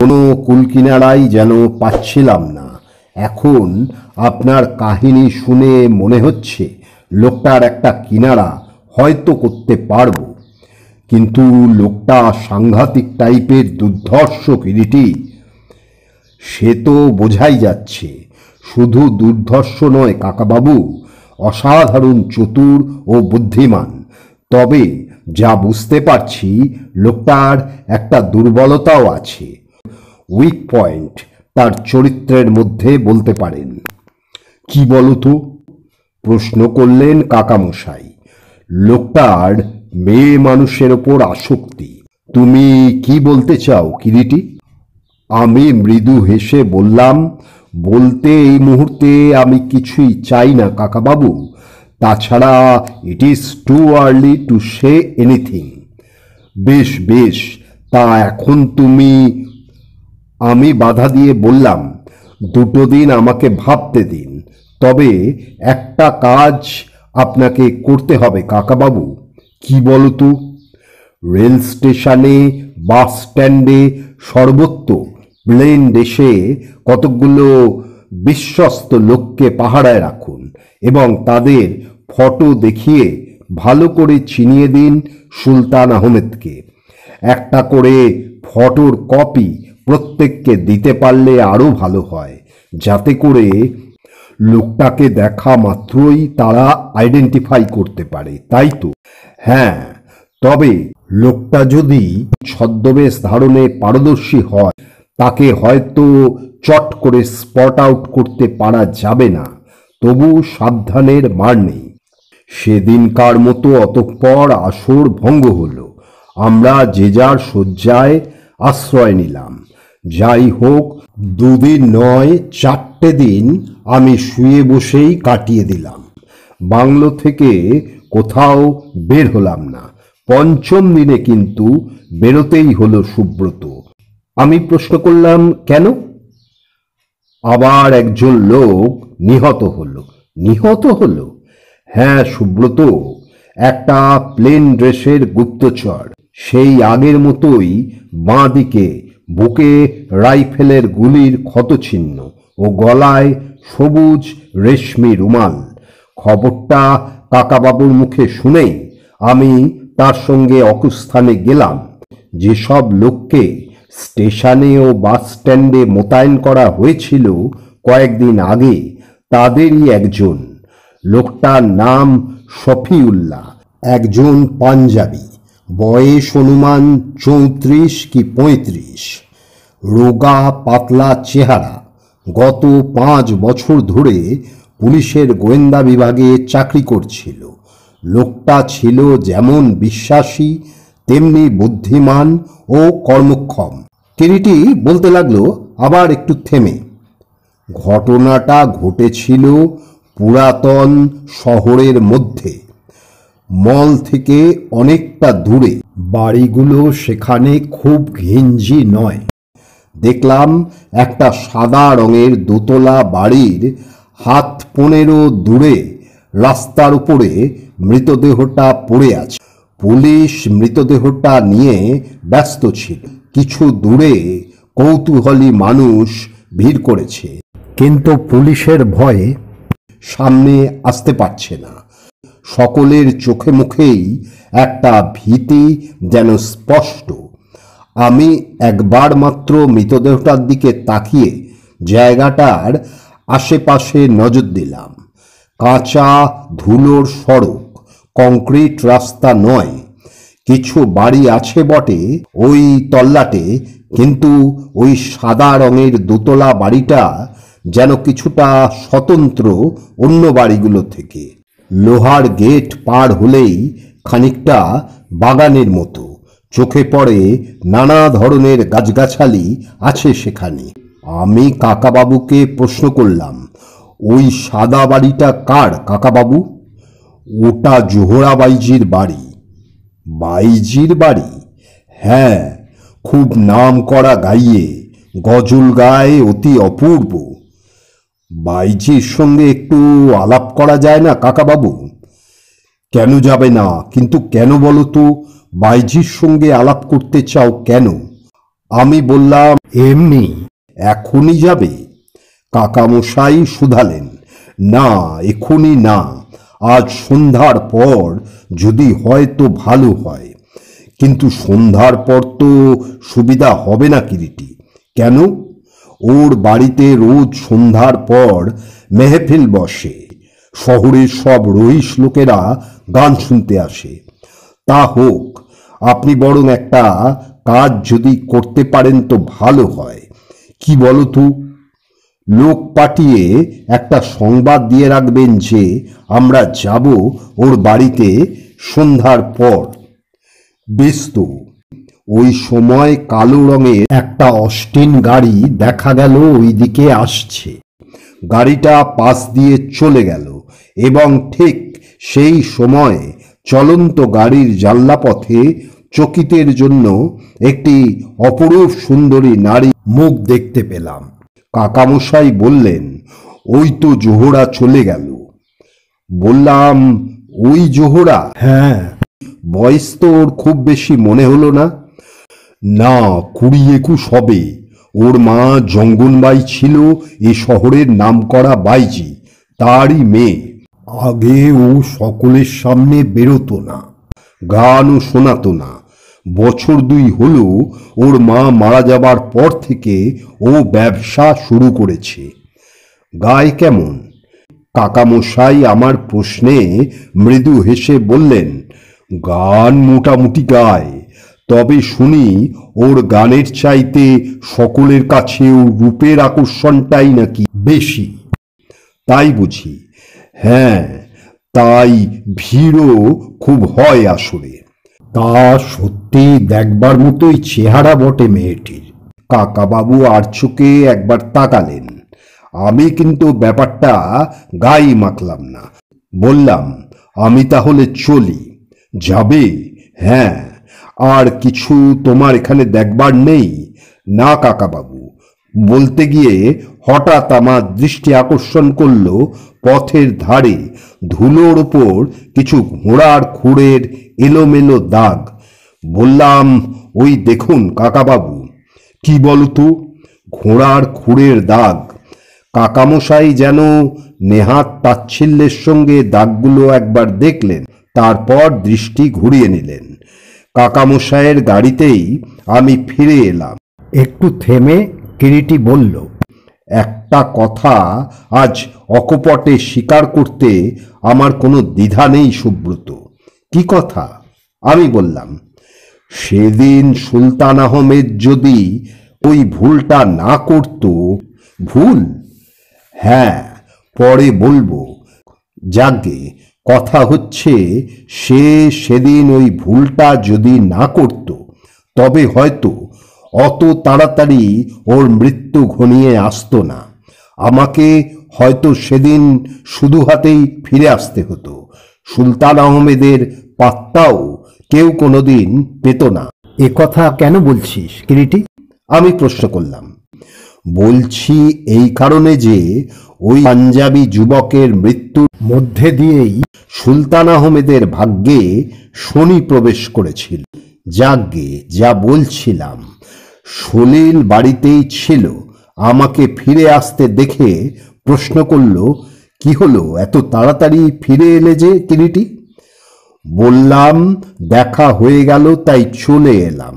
কোনো কুলকিনারাই যেন পাচ্ছিলাম না এখন আপনার কাহিনী শুনে মনে হচ্ছে লোকটার একটা কিনারা হয়তো করতে পারবো কিন্তু লোকটা সাংঘাতিক টাইপের দুর্ধর্ষ কিরিটি সে তো বোঝাই যাচ্ছে শুধু দুর্ধর্ষ নয় কাকাবাবু অসাধারণ চতুর ও বুদ্ধিমান তবে যা বুঝতে পারছি লোকটার একটা দুর্বলতাও আছে উইক পয়েন্ট তার চরিত্রের মধ্যে বলতে পারেন কি বলতো প্রশ্ন করলেন কাকামশাই লোকটার মেয়ে মানুষের ওপর আসক্তি তুমি কি বলতে চাও কিরিটি আমি মৃদু হেসে বললাম বলতে এই মুহূর্তে আমি কিছুই চাই না কাকাবাবু তাছাড়া it is too early to say anything বেশ বেশ তা এখন তুমি আমি বাধা দিয়ে বললাম দুটো দিন আমাকে ভাবতে দিন তবে একটা কাজ আপনাকে করতে হবে কাকাবাবু কি বলতো রেল স্টেশনে বাস স্ট্যান্ডে সর্বত্র প্লেন দেশে কতকগুলো বিশ্বস্ত লোককে পাহারায় রাখুন এবং তাদের ফটো দেখিয়ে ভালো করে চিনিয়ে দিন সুলতান আহমেদকে একটা করে ফটোর কপি প্রত্যেককে দিতে পারলে আরও ভালো হয় যাতে করে লোকটাকে দেখা মাত্রই তারা আইডেন্টিফাই করতে পারে তাই তো হ্যাঁ তবে লোকটা যদি ছদ্মবেশ ধারণে পারদর্শী হয় তাকে হয়তো চট করে স্পট আউট করতে পারা যাবে না তবু সাবধানের মার নেই সেদিনকার মতো অতঃপর আসর ভঙ্গ হল আমরা যে যার শয্যায় আশ্রয় নিলাম যাই হোক দুদিন নয় চারটে দিন আমি শুয়ে বসেই কাটিয়ে দিলাম বাংলো থেকে কোথাও বের হলাম না পঞ্চম দিনে কিন্তু বেরোতেই হলো সুব্রত আমি প্রশ্ন করলাম কেন আবার একজন লোক নিহত হলো নিহত হলো হ্যাঁ সুব্রত একটা প্লেন ড্রেসের গুপ্তচর সেই আগের মতোই বাঁ দিকে বুকে রাইফেলের গুলির ক্ষতচিহ্ন ও গলায় সবুজ রেশমি রুমাল খবরটা কাকাবাবুর মুখে শুনেই আমি তার সঙ্গে অকুস্থানে গেলাম যেসব লোককে স্টেশনে ও বাস স্ট্যান্ডে মোতায়েন করা হয়েছিল কয়েকদিন আগে তাদেরই একজন লোকটার নাম শফিউল্লাহ একজন পাঞ্জাবি বয়স অনুমান চৌত্রিশ কি পঁয়ত্রিশ রোগা পাতলা চেহারা গত পাঁচ বছর ধরে পুলিশের গোয়েন্দা বিভাগে চাকরি করছিল লোকটা ছিল যেমন বিশ্বাসী তেমনি বুদ্ধিমান ও কর্মক্ষম কিরিটি বলতে লাগলো আবার একটু থেমে ঘটনাটা ঘটেছিল পুরাতন শহরের মধ্যে মল থেকে অনেকটা দূরে বাড়িগুলো সেখানে খুব ঘিঞ্জি নয় দেখলাম একটা সাদা রঙের দোতলা বাড়ির হাত পনেরো দূরে রাস্তার উপরে মৃতদেহটা পড়ে আছে পুলিশ মৃতদেহটা নিয়ে ব্যস্ত ছিল কিছু দূরে কৌতূহলী মানুষ ভিড় করেছে কিন্তু পুলিশের ভয়ে সামনে আসতে পারছে না সকলের চোখে মুখেই একটা ভীতি যেন স্পষ্ট আমি একবার মাত্র মৃতদেহটার দিকে তাকিয়ে জায়গাটার আশেপাশে নজর দিলাম কাঁচা ধুলোর সড়ক কংক্রিট রাস্তা নয় কিছু বাড়ি আছে বটে ওই তল্লাটে কিন্তু ওই সাদা রঙের দোতলা বাড়িটা যেন কিছুটা স্বতন্ত্র অন্য বাড়িগুলো থেকে লোহার গেট পার হলেই খানিকটা বাগানের মতো চোখে পড়ে নানা ধরনের গাছগাছালি আছে সেখানে আমি কাকাবাবুকে প্রশ্ন করলাম ওই সাদা বাড়িটা কার কাকাবাবু ওটা জোহরা বাইজির বাড়ি বাইজির বাড়ি হ্যাঁ খুব নাম করা গাইয়ে গজল গায়ে অতি অপূর্ব বাইজির সঙ্গে একটু আলাপ করা যায় না কাকাবাবু কেন যাবে না কিন্তু কেন বলো তো বাইজির সঙ্গে আলাপ করতে চাও কেন আমি বললাম এমনি এখনই যাবে কাকামশাই শুধালেন না এখনই না আজ সন্ধ্যার পর যদি হয় তো ভালো হয় কিন্তু সন্ধ্যার পর তো সুবিধা হবে না কিরিটি কেন ওর বাড়িতে রোজ সন্ধ্যার পর মেহফিল বসে শহরের সব রহিস লোকেরা গান শুনতে আসে তা হোক আপনি বরং একটা কাজ যদি করতে পারেন তো ভালো হয় কি বলো তো লোক পাঠিয়ে একটা সংবাদ দিয়ে রাখবেন যে আমরা যাব ওর বাড়িতে সন্ধ্যার পর ব্যস্ত ওই সময় কালো রঙের একটা অস্টিন গাড়ি দেখা গেল ওইদিকে আসছে গাড়িটা পাশ দিয়ে চলে গেল এবং ঠিক সেই সময়ে চলন্ত গাড়ির জানলাপথে চকিতের জন্য একটি অপরূপ সুন্দরী নারী মুখ দেখতে পেলাম কাকামশাই বললেন ওই তো জোহরা চলে গেল বললাম ওই জোহরা হ্যাঁ বয়স তো ওর খুব বেশি মনে হলো না না কুড়ি একুশ হবে ওর মা জঙ্গনবাই ছিল এ শহরের নামকরা বাইজি তারই মেয়ে আগে ও সকলের সামনে বেরোতো না গানও শোনাতো না বছর দুই হলো ওর মা মারা যাবার পর থেকে ও ব্যবসা শুরু করেছে গায়ে কেমন কাকামশাই আমার প্রশ্নে মৃদু হেসে বললেন গান মোটামুটি গায় তবে শুনি ওর গানের চাইতে সকলের কাছে রূপের আকর্ষণটাই নাকি বেশি তাই বুঝি হ্যাঁ তাই ভিড়ও খুব হয় আসলে তা সত্যি দেখবার মতোই চেহারা বটে মেয়েটির কাকাবাবু আর চোখে একবার তাকালেন আমি কিন্তু ব্যাপারটা গায়ে মাখলাম না বললাম আমি তাহলে চলি যাবে হ্যাঁ আর কিছু তোমার এখানে দেখবার নেই না কাকাবাবু বলতে গিয়ে হঠাৎ আমার দৃষ্টি আকর্ষণ করল পথের ধারে ধুলোর ওপর কিছু ঘোড়ার খুঁড়ের এলোমেলো দাগ বললাম ওই দেখুন কাকাবাবু কি তো ঘোড়ার খুঁড়ের দাগ কাকামশাই যেন নেহাত তাচ্ছিল্যের সঙ্গে দাগগুলো একবার দেখলেন তারপর দৃষ্টি ঘুরিয়ে নিলেন কাকামশায়ের গাড়িতেই আমি ফিরে এলাম একটু থেমে কিরিটি বলল একটা কথা আজ অকপটে স্বীকার করতে আমার কোনো দ্বিধা নেই সুব্রত কি কথা আমি বললাম সেদিন সুলতান আহমেদ যদি ওই ভুলটা না করত ভুল হ্যাঁ পরে বলবো যাকে কথা হচ্ছে সে সেদিন ওই ভুলটা যদি না করত তবে হয়তো অত তাড়াতাড়ি ওর মৃত্যু ঘনিয়ে আসতো না আমাকে হয়তো সেদিন শুধু হাতেই ফিরে আসতে হতো সুলতান আহমেদের পাত্তাও কেউ কোনোদিন পেত না এ কথা কেন বলছিস কিরিটি আমি প্রশ্ন করলাম বলছি এই কারণে যে ওই পাঞ্জাবি যুবকের মৃত্যুর মধ্যে দিয়েই সুলতান আহমেদের ভাগ্যে শনি প্রবেশ করেছিল যাগে যা বলছিলাম সলিল বাড়িতেই ছিল আমাকে ফিরে আসতে দেখে প্রশ্ন করল কি হলো এত তাড়াতাড়ি ফিরে এলে যে তিনিটি বললাম দেখা হয়ে গেল তাই চলে এলাম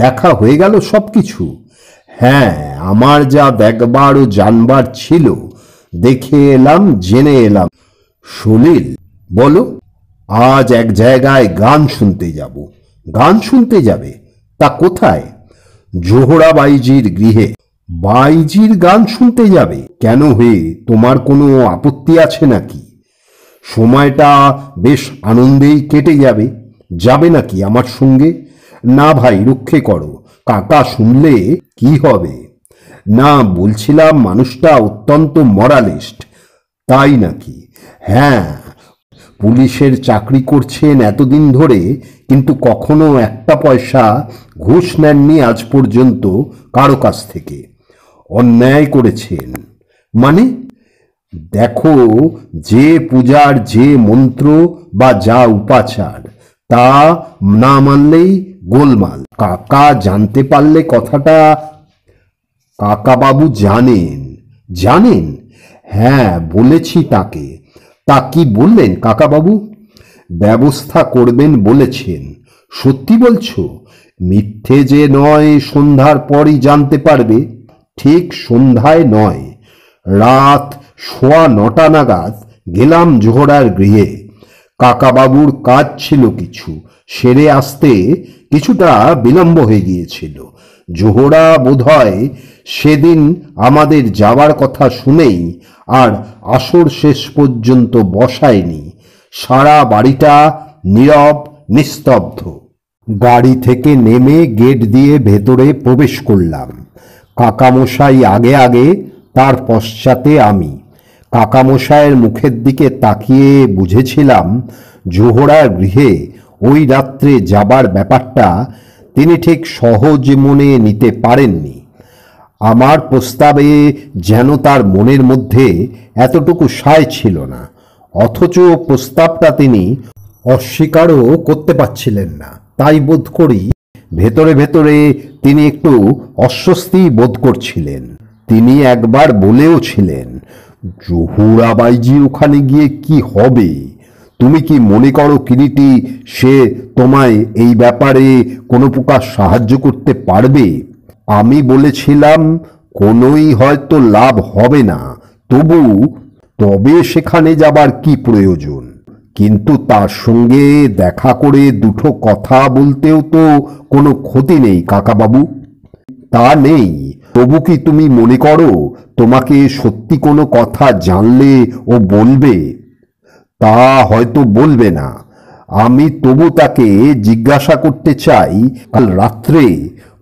দেখা হয়ে গেল সব কিছু হ্যাঁ আমার যা দেখবার ও জানবার ছিল দেখে এলাম জেনে এলাম সুনীল বলো আজ এক জায়গায় গান শুনতে যাব গান শুনতে যাবে তা কোথায় জোহরা বাইজির গৃহে বাইজির গান শুনতে যাবে কেন হয়ে তোমার কোনো আপত্তি আছে নাকি সময়টা বেশ আনন্দেই কেটে যাবে যাবে নাকি আমার সঙ্গে না ভাই রক্ষে করো কাকা শুনলে কি হবে না বলছিলাম মানুষটা অত্যন্ত মরালিস্ট তাই নাকি হ্যাঁ পুলিশের চাকরি করছেন এতদিন ধরে কিন্তু কখনো একটা পয়সা ঘুষ নেননি আজ পর্যন্ত কারো কাছ থেকে অন্যায় করেছেন মানে দেখো যে পূজার যে মন্ত্র বা যা উপাচার তা না মানলেই গোলমাল কাকা জানতে পারলে কথাটা কাকাবাবু জানেন জানেন হ্যাঁ বলেছি তাকে তা কি বললেন কাকাবাবু ব্যবস্থা করবেন বলেছেন সত্যি বলছো মিথ্যে যে নয় সন্ধ্যার পরই জানতে পারবে ঠিক সন্ধ্যায় নয় রাত সোয়া নটা নাগাদ গেলাম জোহরার গৃহে কাকাবাবুর কাজ ছিল কিছু সেরে আসতে কিছুটা বিলম্ব হয়ে গিয়েছিল জোহরা হয় সেদিন আমাদের যাওয়ার কথা শুনেই আর আসর শেষ পর্যন্ত বসায়নি সারা বাড়িটা নীরব নিস্তব্ধ গাড়ি থেকে নেমে গেট দিয়ে ভেতরে প্রবেশ করলাম কাকামশাই আগে আগে তার পশ্চাতে আমি কাকামশায়ের মুখের দিকে তাকিয়ে বুঝেছিলাম জোহরার গৃহে ওই রাত্রে যাবার ব্যাপারটা তিনি ঠিক সহজ মনে নিতে পারেননি আমার প্রস্তাবে যেন তার মনের মধ্যে এতটুকু সায় ছিল না অথচ প্রস্তাবটা তিনি অস্বীকারও করতে পারছিলেন না তাই বোধ করি ভেতরে ভেতরে তিনি একটু অস্বস্তি বোধ করছিলেন তিনি একবার বলেও ছিলেন জহুরাবাইজি ওখানে গিয়ে কি হবে তুমি কি মনে করো কিরিটি সে তোমায় এই ব্যাপারে কোনো প্রকার সাহায্য করতে পারবে আমি বলেছিলাম কোনোই হয়তো লাভ হবে না তবু তবে সেখানে যাবার কি প্রয়োজন কিন্তু তার সঙ্গে দেখা করে দুটো কথা বলতেও তো কোনো ক্ষতি নেই কাকাবাবু তা নেই তবু কি তুমি মনে করো তোমাকে সত্যি কোনো কথা জানলে ও বলবে তা হয়তো বলবে না আমি তবু তাকে জিজ্ঞাসা করতে চাই কাল রাত্রে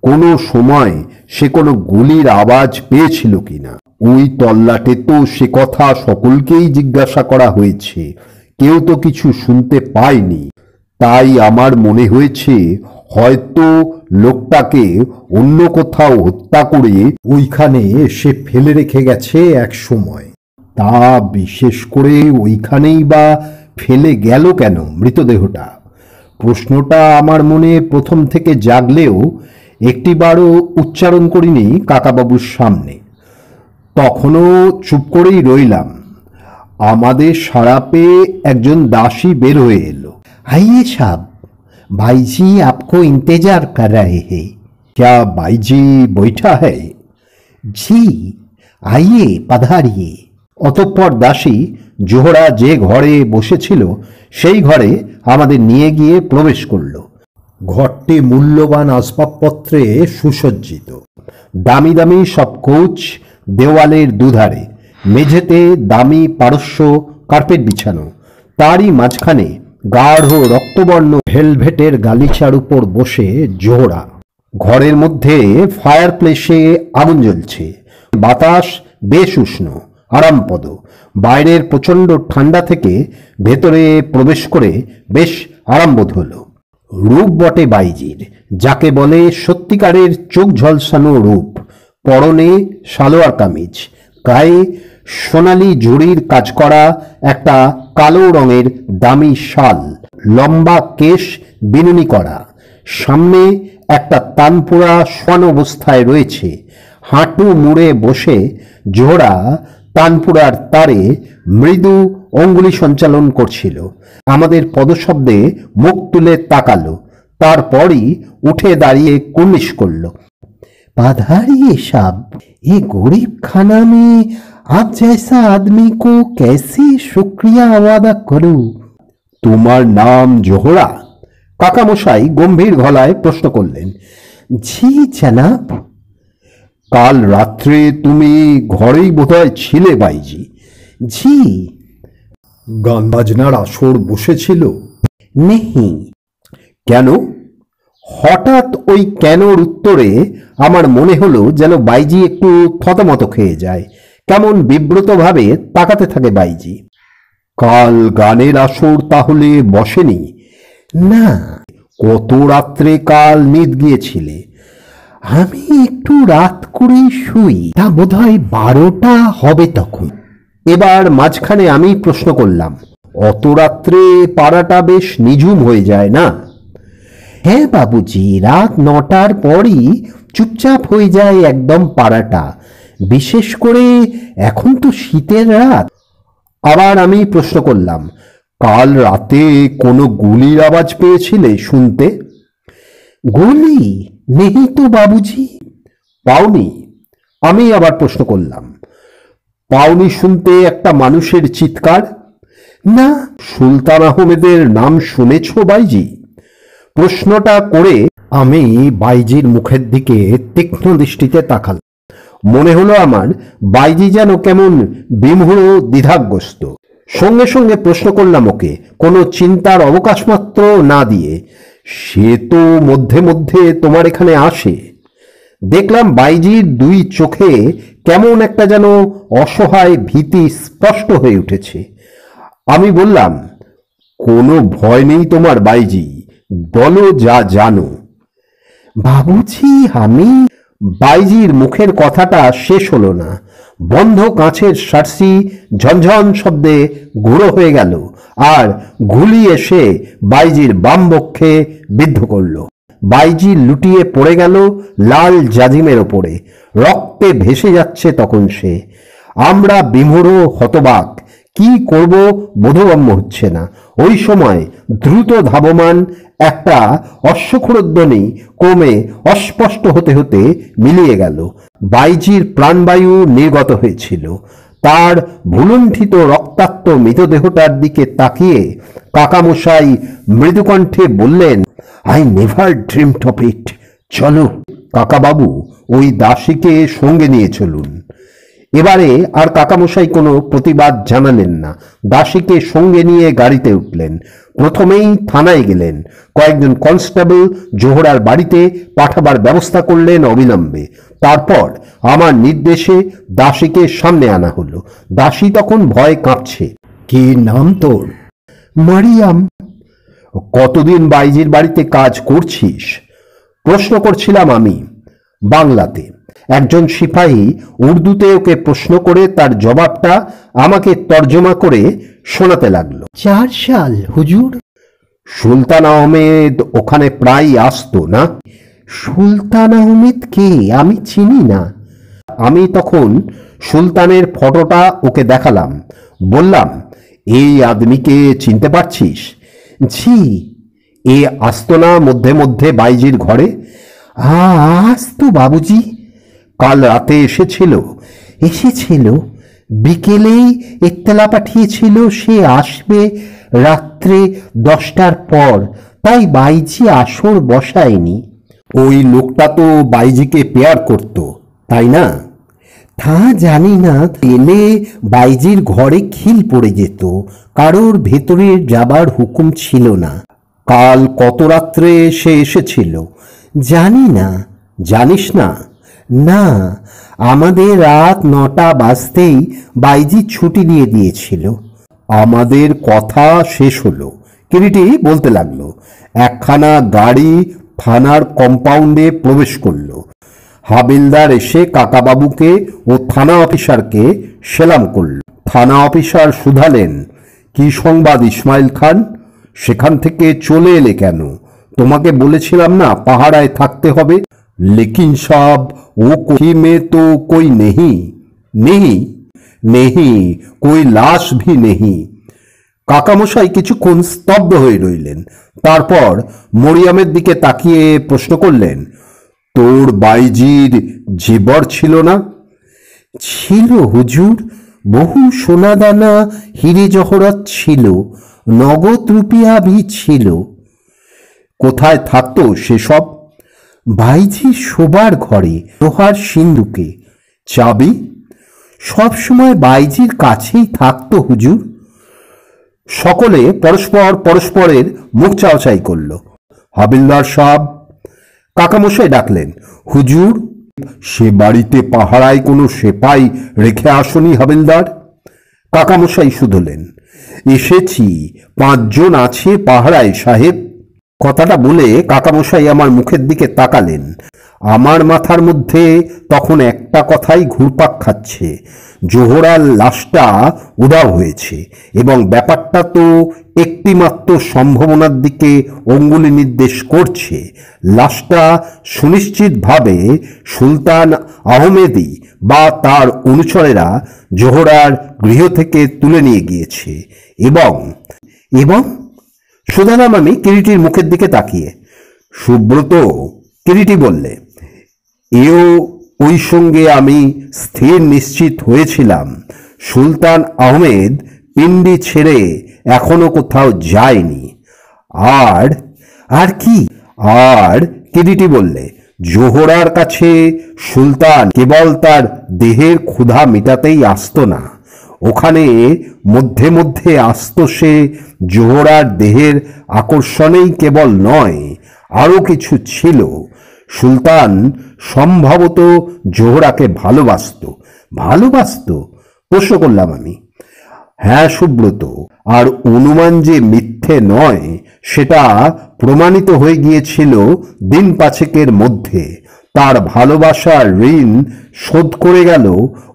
কোনো সময় সে কোনো গুলির আওয়াজ পেয়েছিল কিনা ওই তল্লাটে তো সে কথা সকলকেই জিজ্ঞাসা করা হয়েছে কেউ তো কিছু শুনতে পায়নি তাই আমার মনে হয়েছে হয়তো লোকটাকে অন্য কোথাও হত্যা করে ওইখানে সে ফেলে রেখে গেছে এক সময় তা বিশেষ করে ওইখানেই বা ফেলে গেল কেন মৃতদেহটা প্রশ্নটা আমার মনে প্রথম থেকে জাগলেও একটিবারও উচ্চারণ করিনি কাকাবাবুর সামনে তখনও চুপ করেই রইলাম আমাদের সারা একজন দাসী বের হয়ে এলো হাইয়ে সাহ ভাইজি আপকো ইন্তেজার কর হে ক্যা भाई বৈঠা बैठा है জি আইয়ে পাধারিয়ে অতঃপর দাসী জোহরা যে ঘরে বসেছিল সেই ঘরে আমাদের নিয়ে গিয়ে প্রবেশ করলো ঘরটি মূল্যবান আসবাবপত্রে সুসজ্জিত দামি দামি সব কোচ দেওয়ালের দুধারে মেঝেতে দামি পারস্য কার্পেট বিছানো তারই মাঝখানে গাঢ় রক্তবর্ণ হেলভেটের গালিচার উপর বসে জোহরা ঘরের মধ্যে ফায়ার প্লেসে আগুন জ্বলছে বাতাস বেশ উষ্ণ আরামপদ বাইরের প্রচণ্ড ঠান্ডা থেকে ভেতরে প্রবেশ করে বেশ আরাম বোধ হলো রূপ বটে বাইজির যাকে বলে সত্যিকারের চোখ ঝলসানো রূপ পরনে সালোয়ার কামিজ গায়ে সোনালি ঝুড়ির কাজ করা একটা কালো রঙের দামি শাল লম্বা কেশ বিনুনি করা সামনে একটা তানপুরা শোয়ান অবস্থায় রয়েছে হাঁটু মুড়ে বসে জোড়া তানপুরার তারে মৃদু অঙ্গুলি সঞ্চালন করছিল আমাদের পদশব্দে মুখ তুলে তাকালো তারপরই উঠে দাঁড়িয়ে কুর্নিশ করল পাধারি সাব এ গরিব খানা মে आप जैसा आदमी को শুক্রিয়া আওয়াদা করু তোমার নাম জোহরা কাকামশাই গম্ভীর গলায় প্রশ্ন করলেন ঝি জানাব কাল রাত্রে তুমি ঘরেই বোধহয় ছিলে বাইজি ঝি গান বাজনার আসর বসেছিল নেহি কেন হঠাৎ ওই কেনর উত্তরে আমার মনে হলো যেন বাইজি একটু থতমত খেয়ে যায় কেমন বিব্রতভাবে তাকাতে থাকে বাইজি কাল গানের আসর তাহলে বসেনি না কত রাত্রে কাল নিদ গিয়েছিলে আমি একটু রাত করে শুই তা বোধহয় বারোটা হবে তখন এবার মাঝখানে আমি প্রশ্ন করলাম অত রাত্রে পাড়াটা বেশ নিঝুম হয়ে যায় না হ্যাঁ বাবুজি রাত নটার পরই চুপচাপ হয়ে যায় একদম পাড়াটা বিশেষ করে এখন তো শীতের রাত আবার আমি প্রশ্ন করলাম কাল রাতে কোনো গুলির আওয়াজ পেয়েছিলে শুনতে গুলি নেহি তো বাবুজি পাওনি আমি আবার প্রশ্ন করলাম পাওনি শুনতে একটা মানুষের চিৎকার না সুলতান আহমেদের নাম শুনেছ বাইজি প্রশ্নটা করে আমি বাইজির মুখের দিকে তীক্ষ্ণ দৃষ্টিতে তাকাল মনে হলো আমার বাইজি যেন কেমন বিমূঢ় দ্বিধাগ্রস্ত সঙ্গে সঙ্গে প্রশ্ন করলাম ওকে কোনো চিন্তার অবকাশমাত্র না দিয়ে সে তো মধ্যে মধ্যে তোমার এখানে আসে দেখলাম বাইজির দুই চোখে কেমন একটা যেন অসহায় ভীতি স্পষ্ট হয়ে উঠেছে আমি বললাম কোনো ভয় নেই তোমার বাইজি বলো যা জানো বাবুজি আমি বাইজির মুখের কথাটা শেষ হলো না বন্ধ কাঁচের সার্সি ঝনঝন শব্দে গুঁড়ো হয়ে গেল আর গুলি এসে বাইজির বাম বক্ষে বিদ্ধ করল বাইজি লুটিয়ে পড়ে গেল লাল জাজিমের ওপরে রক্তে ভেসে যাচ্ছে তখন সে আমরা বিমোড় হতবাক কি করব বোধগম্য হচ্ছে না ওই সময় দ্রুত ধাবমান একটা অশ্বক্ষুরধ্বনি ক্রমে অস্পষ্ট হতে হতে মিলিয়ে গেল বাইজির প্রাণবায়ু নির্গত হয়েছিল তার ভুলুণ্ঠিত রক্তাক্ত মৃতদেহটার দিকে তাকিয়ে কাকামশাই মৃদুকণ্ঠে বললেন I never dream of it চলো কাকাবাবু ওই দাসীকে সঙ্গে নিয়ে চলুন এবারে আর কাকামশাই কোনো প্রতিবাদ জানালেন না দাসীকে সঙ্গে নিয়ে গাড়িতে উঠলেন প্রথমেই থানায় গেলেন কয়েকজন কনস্টেবল জোহরার বাড়িতে পাঠাবার ব্যবস্থা করলেন অবিলম্বে তারপর আমার নির্দেশে দাসীকে সামনে আনা হলো দাসী তখন ভয় কাঁপছে কি নাম তোর মারিয়াম কতদিন বাইজির বাড়িতে কাজ করছিস প্রশ্ন করছিলাম আমি বাংলাতে একজন সিপাহী উর্দুতে ওকে প্রশ্ন করে তার জবাবটা আমাকে তর্জমা করে শোনাতে লাগলো চার সাল হুজুর সুলতান আহমেদ ওখানে প্রায় আসতো না সুলতান আহমেদ কে আমি চিনি না আমি তখন সুলতানের ফটোটা ওকে দেখালাম বললাম এই আদমিকে চিনতে পারছিস ঝি এ আসতো না মধ্যে মধ্যে বাইজির ঘরে আসতো বাবুজি কাল রাতে এসেছিল এসেছিল বিকেলেই একতলা পাঠিয়েছিল সে আসবে রাত্রে দশটার পর তাই বাইজি আসর বসায়নি ওই লোকটা তো বাইজিকে পেয়ার করত তাই না তা জানি না তেলে বাইজির ঘরে খিল পড়ে যেত কারোর ভেতরে যাবার হুকুম ছিল না কাল কত রাত্রে সে এসেছিল জানি না জানিস না না আমাদের রাত নটা বাজতেই বাইজি ছুটি নিয়ে দিয়েছিল আমাদের কথা শেষ হলো কিরিটি বলতে লাগলো একখানা গাড়ি থানার কম্পাউন্ডে প্রবেশ করল হাবিলদার এসে কাকাবাবুকে ও থানা অফিসারকে সেলাম করল থানা অফিসার শুধালেন কি সংবাদ ইসমাইল খান সেখান থেকে চলে এলে কেন তোমাকে বলেছিলাম না পাহাড়ায় থাকতে হবে লেকিন সাব ও কোহি তো কোই নেহি নেহি নেহি কই লাশ ভি নেহি কাকামশাই কিছুক্ষণ স্তব্ধ হয়ে রইলেন তারপর মরিয়ামের দিকে তাকিয়ে প্রশ্ন করলেন তোর বাইজির জীবর ছিল না ছিল হুজুর বহু সোনাদানা হিরে জহরত ছিল নগদ রুপিয়া ভি ছিল কোথায় থাকতো সেসব ভাইজি শোবার ঘরে লোহার সিন্ধুকে চাবি সবসময় বাইজির কাছেই থাকতো হুজুর সকলে পরস্পর পরস্পরের মুখ চাওচাই করল হাবিলদার সাহ কাকামশাই ডাকলেন হুজুর সে বাড়িতে পাহাড়ায় কোনো সেপাই রেখে আসনি হাবিলদার কাকামশাই শুধলেন এসেছি পাঁচজন আছে পাহারায় সাহেব কথাটা বলে কাকামশাই আমার মুখের দিকে তাকালেন আমার মাথার মধ্যে তখন একটা কথাই ঘুরপাক খাচ্ছে জোহরার লাশটা উদাও হয়েছে এবং ব্যাপারটা তো একটিমাত্র সম্ভাবনার দিকে অঙ্গুলি নির্দেশ করছে লাশটা সুনিশ্চিতভাবে সুলতান আহমেদি বা তার অনুচরেরা জোহরার গৃহ থেকে তুলে নিয়ে গিয়েছে এবং এবং সুধারাম আমি কিরিটির মুখের দিকে তাকিয়ে সুব্রত কিরিটি বললে এও ওই সঙ্গে আমি স্থির নিশ্চিত হয়েছিলাম সুলতান আহমেদ পিন্ডি ছেড়ে এখনো কোথাও যায়নি আর আর কি আর কিরিটি বললে জোহরার কাছে সুলতান কেবল তার দেহের ক্ষুধা মেটাতেই আসত না ওখানে মধ্যে মধ্যে আসত সে জোহরার দেহের আকর্ষণেই কেবল নয় আরও কিছু ছিল সুলতান সম্ভবত জোহরাকে ভালোবাসত ভালোবাসত প্রশ্ন করলাম আমি হ্যাঁ সুব্রত আর অনুমান যে মিথ্যে নয় সেটা প্রমাণিত হয়ে গিয়েছিল দিন পাঁচেকের মধ্যে তার ভালোবাসার ঋণ শোধ করে গেল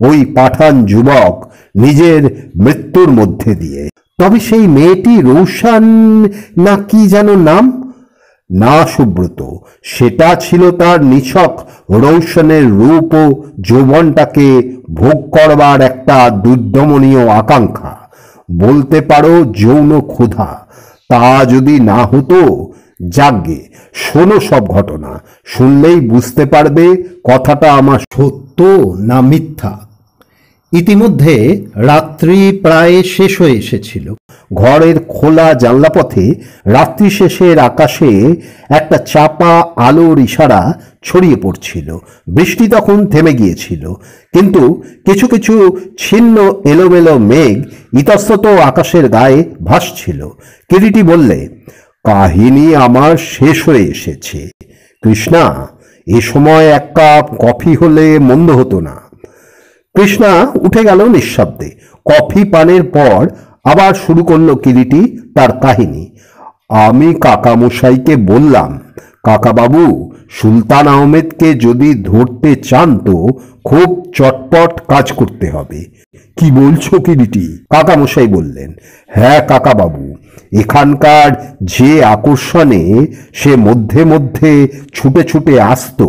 ওই পাঠান যুবক নিজের মৃত্যুর মধ্যে দিয়ে তবে সেই মেয়েটি রৌশান না কি যেন নাম না সুব্রত সেটা ছিল তার নিছক রৌশনের রূপ ও যৌবনটাকে ভোগ করবার একটা দুর্দমনীয় আকাঙ্ক্ষা বলতে পারো যৌন ক্ষুধা তা যদি না হতো যাগ্যে শোনো সব ঘটনা শুনলেই বুঝতে পারবে কথাটা আমার সত্য না মিথ্যা ইতিমধ্যে রাত্রি প্রায় শেষ হয়ে এসেছিল ঘরের খোলা জানলা পথে রাত্রি শেষের আকাশে একটা চাপা আলোর ইশারা ছড়িয়ে পড়ছিল বৃষ্টি তখন থেমে গিয়েছিল কিন্তু কিছু কিছু ছিন্ন এলোমেলো মেঘ ইতস্তত আকাশের গায়ে ভাসছিল কিরিটি বললে কাহিনী আমার শেষ হয়ে এসেছে কৃষ্ণা এ সময় এক কাপ কফি হলে মন্দ হতো না কৃষ্ণা উঠে গেল নিঃশব্দে কফি পানের পর আবার শুরু করল কিরিটি তার কাহিনী আমি কাকামশাইকে বললাম কাকাবাবু সুলতান আহমেদকে যদি ধরতে চান তো খুব চটপট কাজ করতে হবে কি বলছো কিরিটি কাকামশাই বললেন হ্যাঁ কাকাবাবু এখানকার যে আকর্ষণে সে মধ্যে মধ্যে ছুটে ছুটে আসত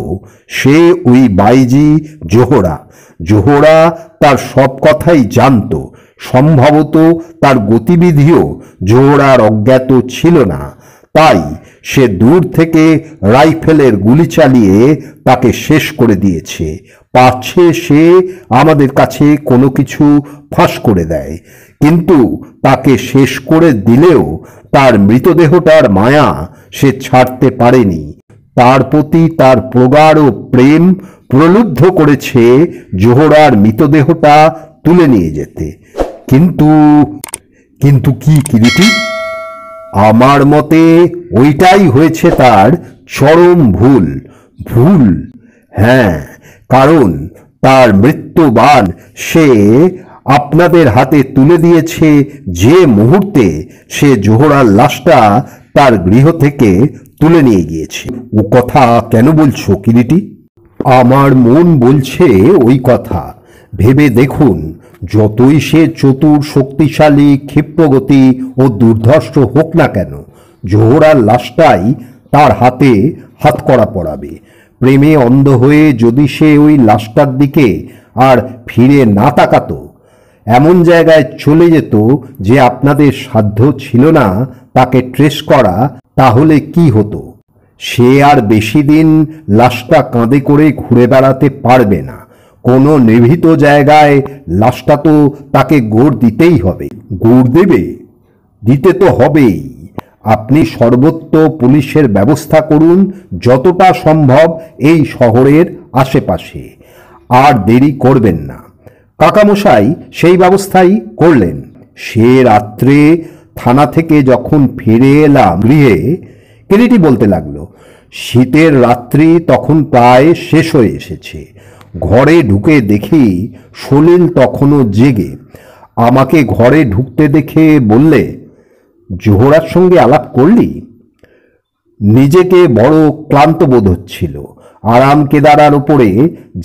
সে ওই বাইজি জোহরা জোহরা তার সব কথাই জানত সম্ভবত তার গতিবিধিও জোহরার অজ্ঞাত ছিল না তাই সে দূর থেকে রাইফেলের গুলি চালিয়ে তাকে শেষ করে দিয়েছে পাচ্ছে সে আমাদের কাছে কোনো কিছু ফাঁস করে দেয় কিন্তু তাকে শেষ করে দিলেও তার মৃতদেহটার মায়া সে ছাড়তে পারেনি তার প্রতি তার প্রগাঢ় প্রেম প্রলুব্ধ করেছে জোহরার মৃতদেহটা তুলে নিয়ে যেতে কিন্তু কিন্তু কি কিরিটি আমার মতে ওইটাই হয়েছে তার চরম ভুল ভুল হ্যাঁ কারণ তার মৃত্যুবান সে আপনাদের হাতে তুলে দিয়েছে যে মুহূর্তে সে জোহরার লাশটা তার গৃহ থেকে তুলে নিয়ে গিয়েছে ও কথা কেন বলছো কিরিটি আমার মন বলছে ওই কথা ভেবে দেখুন যতই সে চতুর শক্তিশালী ক্ষিপ্রগতি ও দুর্ধর্ষ হোক না কেন জোহরার লাশটাই তার হাতে হাতকড়া পড়াবে প্রেমে অন্ধ হয়ে যদি সে ওই লাশটার দিকে আর ফিরে না তাকাতো এমন জায়গায় চলে যেত যে আপনাদের সাধ্য ছিল না তাকে ট্রেস করা তাহলে কি হতো সে আর বেশি দিন লাশটা কাঁধে করে ঘুরে বেড়াতে পারবে না কোনো নিভৃত জায়গায় লাশটা তো তাকে গোড় দিতেই হবে গোড় দেবে দিতে তো হবেই আপনি সর্বত্র পুলিশের ব্যবস্থা করুন যতটা সম্ভব এই শহরের আশেপাশে আর দেরি করবেন না কাকামশাই সেই ব্যবস্থাই করলেন সে রাত্রে থানা থেকে যখন ফিরে এলাম গৃহে কেলিটি বলতে লাগলো শীতের রাত্রি তখন প্রায় শেষ হয়ে এসেছে ঘরে ঢুকে দেখি সলিল তখনও জেগে আমাকে ঘরে ঢুকতে দেখে বললে জোহরার সঙ্গে আলাপ করলি নিজেকে বড় ক্লান্ত বোধ হচ্ছিল আরাম কেদারার ওপরে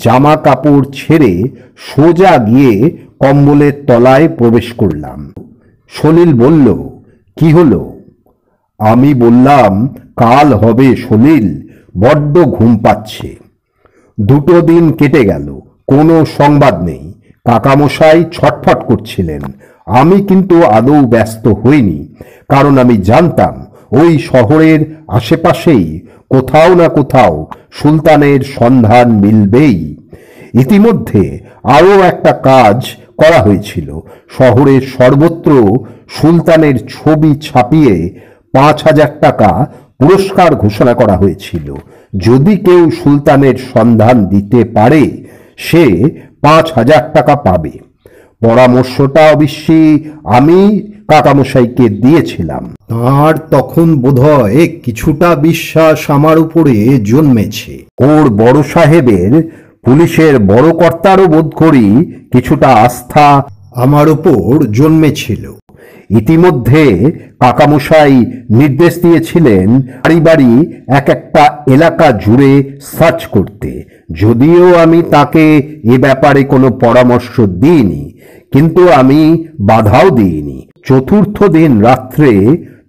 জামা কাপড় ছেড়ে সোজা গিয়ে কম্বলের তলায় প্রবেশ করলাম সলিল বলল কি হলো আমি বললাম কাল হবে সলিল বড্ড ঘুম পাচ্ছে দুটো দিন কেটে গেল কোনো সংবাদ নেই কাকামশাই ছটফট করছিলেন আমি কিন্তু আদৌ ব্যস্ত হইনি কারণ আমি জানতাম ওই শহরের আশেপাশেই কোথাও না কোথাও সুলতানের সন্ধান মিলবেই ইতিমধ্যে আরও একটা কাজ করা হয়েছিল শহরের সর্বত্র সুলতানের ছবি ছাপিয়ে পাঁচ হাজার টাকা পুরস্কার ঘোষণা করা হয়েছিল যদি কেউ সুলতানের সন্ধান দিতে পারে সে পাঁচ হাজার টাকা পাবে পরামর্শটা অবশ্যই আমি কাকামশাইকে দিয়েছিলাম তার তখন বোধহয় কিছুটা বিশ্বাস আমার উপরে জন্মেছে ওর বড় সাহেবের পুলিশের বড় কর্তারও বোধ করি কিছুটা আস্থা আমার উপর জন্মেছিল ইতিমধ্যে কাকামশাই নির্দেশ দিয়েছিলেন বাড়ি বাড়ি এক একটা এলাকা জুড়ে সার্চ করতে যদিও আমি তাকে এ ব্যাপারে কোনো পরামর্শ দিইনি কিন্তু আমি বাধাও দিইনি চতুর্থ দিন রাত্রে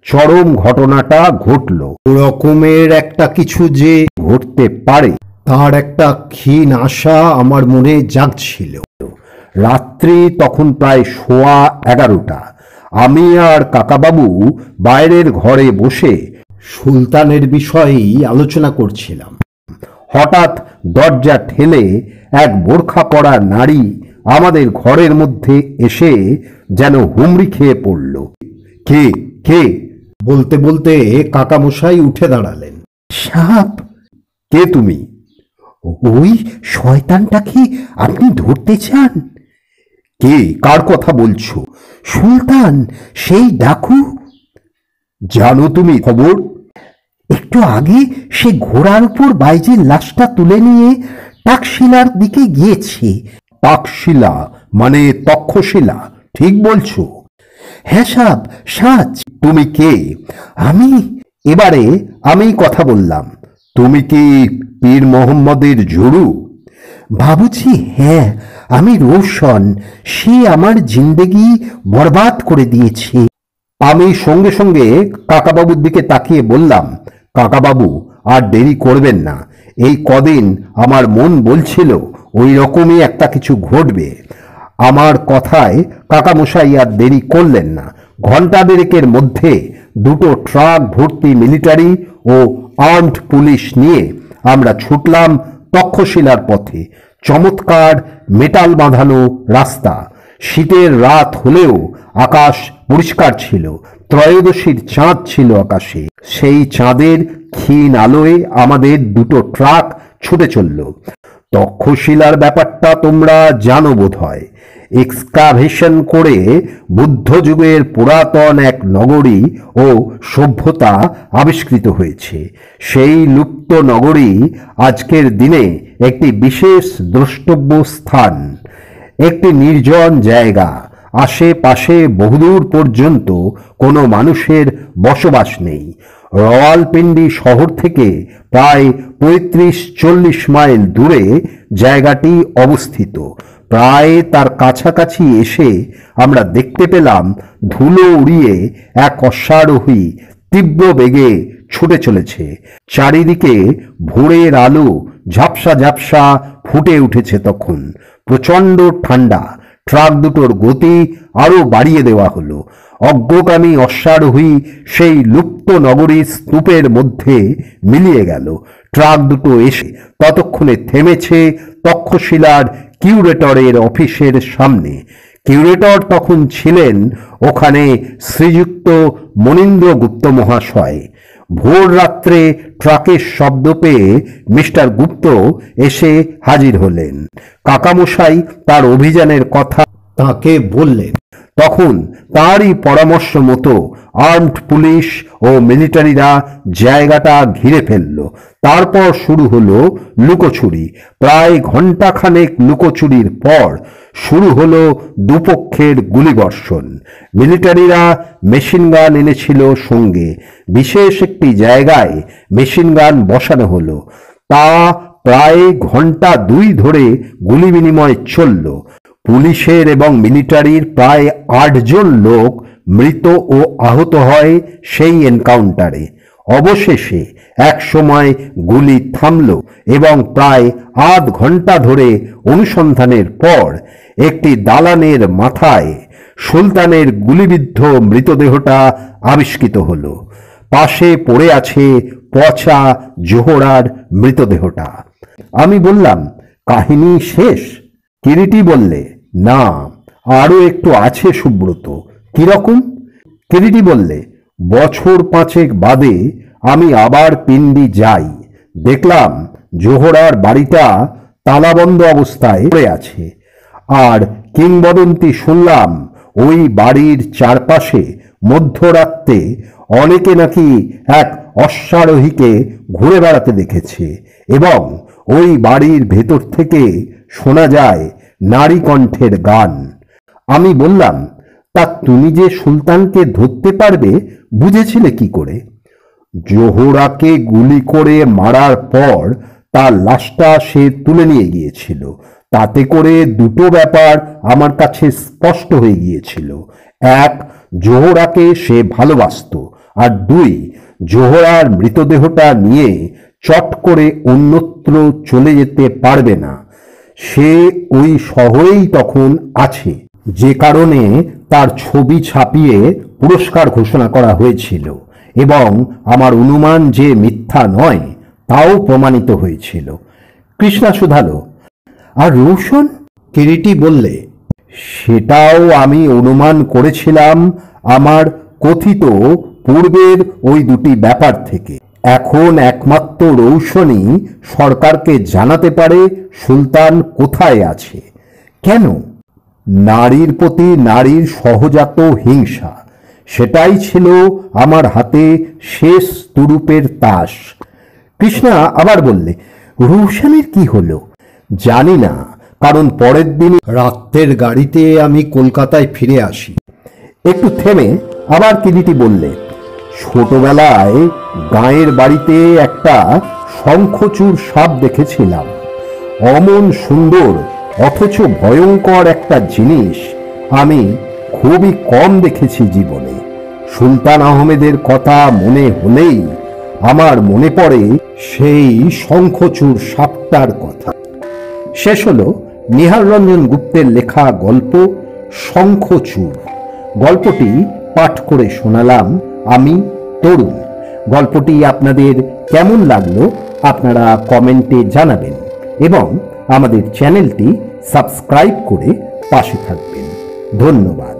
চরম ঘটনাটা ঘটল রকমের একটা কিছু যে ঘটতে পারে তার একটা ক্ষীণ আশা আমার মনে জাগছিল রাত্রি তখন প্রায় সোয়া এগারোটা আমি আর কাকাবাবু বাইরের ঘরে বসে সুলতানের বিষয়েই আলোচনা করছিলাম হঠাৎ দরজা ঠেলে এক বোরখা পরা নারী আমাদের ঘরের মধ্যে এসে যেন হুমড়ি খেয়ে পড়ল কে কে বলতে বলতে কাকামশাই উঠে দাঁড়ালেন সাপ কে তুমি ওই শয়তানটাকে আপনি ধরতে চান কে কার কথা বলছো সুলতান সেই ডাকু জানো তুমি খবর একটু আগে সে ঘোড়ার উপর বাইজের লাশটা তুলে নিয়ে টাকশিলার দিকে গিয়েছে টাকশিলা মানে তক্ষশিলা ঠিক বলছো হ্যাঁ সাপ সাজ তুমি কে আমি এবারে আমি কথা বললাম তুমি কি পীর মোহাম্মদের ঝুড়ু বাবুজি হ্যাঁ আমি রোশন সে আমার জিন্দেগি বরবাদ করে দিয়েছে আমি সঙ্গে সঙ্গে কাকাবাবুর দিকে তাকিয়ে বললাম কাকাবাবু আর দেরি করবেন না এই কদিন আমার মন বলছিল ওই রকমই একটা কিছু ঘটবে আমার কথায় কাকামশাই আর দেরি করলেন না ঘন্টা দেড়েকের মধ্যে দুটো ট্রাক ভর্তি মিলিটারি ও আর্মড পুলিশ নিয়ে আমরা ছুটলাম তক্ষশিলার পথে চমৎকার মেটাল বাঁধানো রাস্তা শীতের রাত হলেও আকাশ পরিষ্কার ছিল ত্রয়োদশীর চাঁদ ছিল আকাশে সেই চাঁদের ক্ষীণ আলোয় আমাদের দুটো ট্রাক ছুটে চলল তক্ষশিলার ব্যাপারটা তোমরা জানো বোধ হয় এক্সকাভেশন করে বুদ্ধ যুগের পুরাতন এক নগরী ও সভ্যতা আবিষ্কৃত হয়েছে সেই লুপ্ত নগরী আজকের দিনে একটি বিশেষ দ্রষ্টব্য স্থান একটি নির্জন জায়গা আশেপাশে বহুদূর পর্যন্ত কোনো মানুষের বসবাস নেই রওয়ালপিন্ডি শহর থেকে প্রায় পঁয়ত্রিশ চল্লিশ মাইল দূরে জায়গাটি অবস্থিত প্রায় তার কাছাকাছি এসে আমরা দেখতে পেলাম ধুলো উড়িয়ে এক অশ্বারোহী তীব্র বেগে ছুটে চলেছে চারিদিকে ভোরের আলো ঝাপসা ঝাপসা ফুটে উঠেছে তখন প্রচণ্ড ঠান্ডা ট্রাক দুটোর গতি আরও বাড়িয়ে দেওয়া হলো অজ্ঞকামী অশ্বারোহী সেই লুপ্ত নগরীর স্তূপের মধ্যে মিলিয়ে গেল ট্রাক দুটো এসে ততক্ষণে থেমেছে তক্ষশিলার কিউরেটরের অফিসের সামনে কিউরেটর তখন ছিলেন ওখানে শ্রীযুক্ত মনীন্দ্র গুপ্ত মহাশয় ভোর রাত রাত্রে ট্রাকের শব্দ পেয়ে মিস্টার গুপ্ত এসে হাজির হলেন কাকামশাই তার অভিযানের কথা তাকে বললেন তখন তারই পরামর্শ মতো আর্মড পুলিশ ও মিলিটারিরা জায়গাটা ঘিরে ফেলল তারপর শুরু হলো লুকোচুরি প্রায় ঘণ্টাখানেক লুকোচুরির পর শুরু হলো দুপক্ষের গুলিবর্ষণ মিলিটারিরা মেশিনগান এনেছিল সঙ্গে বিশেষ একটি জায়গায় মেশিনগান বসানো হলো তা প্রায় ঘন্টা দুই ধরে গুলি বিনিময় চলল পুলিশের এবং মিলিটারির প্রায় আটজন লোক মৃত ও আহত হয় সেই এনকাউন্টারে অবশেষে এক সময় গুলি থামল এবং প্রায় আধ ঘন্টা ধরে অনুসন্ধানের পর একটি দালানের মাথায় সুলতানের গুলিবিদ্ধ মৃতদেহটা আবিষ্কৃত হল পাশে পড়ে আছে পচা জোহরার মৃতদেহটা আমি বললাম কাহিনী শেষ কিরিটি বললে না আরও একটু আছে সুব্রত কিরকম কিরিটি বললে বছর পাঁচেক বাদে আমি আবার পিন্ডি যাই দেখলাম জোহরার বাড়িটা তালাবন্ধ অবস্থায় পড়ে আছে আর কিংবদন্তি শুনলাম ওই বাড়ির চারপাশে মধ্যরাত্রে অনেকে নাকি এক অশ্বারোহীকে ঘুরে বেড়াতে দেখেছে এবং ওই বাড়ির ভেতর থেকে শোনা যায় নারী কণ্ঠের গান আমি বললাম তুমি যে সুলতানকে ধরতে পারবে বুঝেছিলে কি করে জোহরাকে গুলি করে মারার পর তার লাশটা সে তুলে নিয়ে গিয়েছিল তাতে করে দুটো ব্যাপার আমার কাছে স্পষ্ট হয়ে গিয়েছিল এক জোহরাকে সে ভালোবাসত আর দুই জোহরার মৃতদেহটা নিয়ে চট করে অন্যত্র চলে যেতে পারবে না সে ওই শহরেই তখন আছে যে কারণে তার ছবি ছাপিয়ে পুরস্কার ঘোষণা করা হয়েছিল এবং আমার অনুমান যে মিথ্যা নয় তাও প্রমাণিত হয়েছিল কৃষ্ণা শুধালো আর রৌশন কেরিটি বললে সেটাও আমি অনুমান করেছিলাম আমার কথিত পূর্বের ওই দুটি ব্যাপার থেকে এখন একমাত্র রৌশনই সরকারকে জানাতে পারে সুলতান কোথায় আছে কেন নারীর প্রতি নারীর সহজাত হিংসা সেটাই ছিল আমার হাতে শেষ তুরুপের তাস কৃষ্ণা আবার বললে রুশানের কি হলো জানি না কারণ পরের দিন রাত্রের গাড়িতে আমি কলকাতায় ফিরে আসি একটু থেমে আবার কিনিটি বললে ছোটবেলায় গায়ের বাড়িতে একটা শঙ্খচুর সাপ দেখেছিলাম অমন সুন্দর অথচ ভয়ঙ্কর একটা জিনিস আমি খুবই কম দেখেছি জীবনে সুলতান আহমেদের কথা মনে হলেই আমার মনে পড়ে সেই শঙ্খচুর সাপটার কথা শেষ হলো নিহার রঞ্জন গুপ্তের লেখা গল্প শঙ্খচুর গল্পটি পাঠ করে শোনালাম আমি তরুণ গল্পটি আপনাদের কেমন লাগলো আপনারা কমেন্টে জানাবেন এবং আমাদের চ্যানেলটি সাবস্ক্রাইব করে পাশে থাকবেন ধন্যবাদ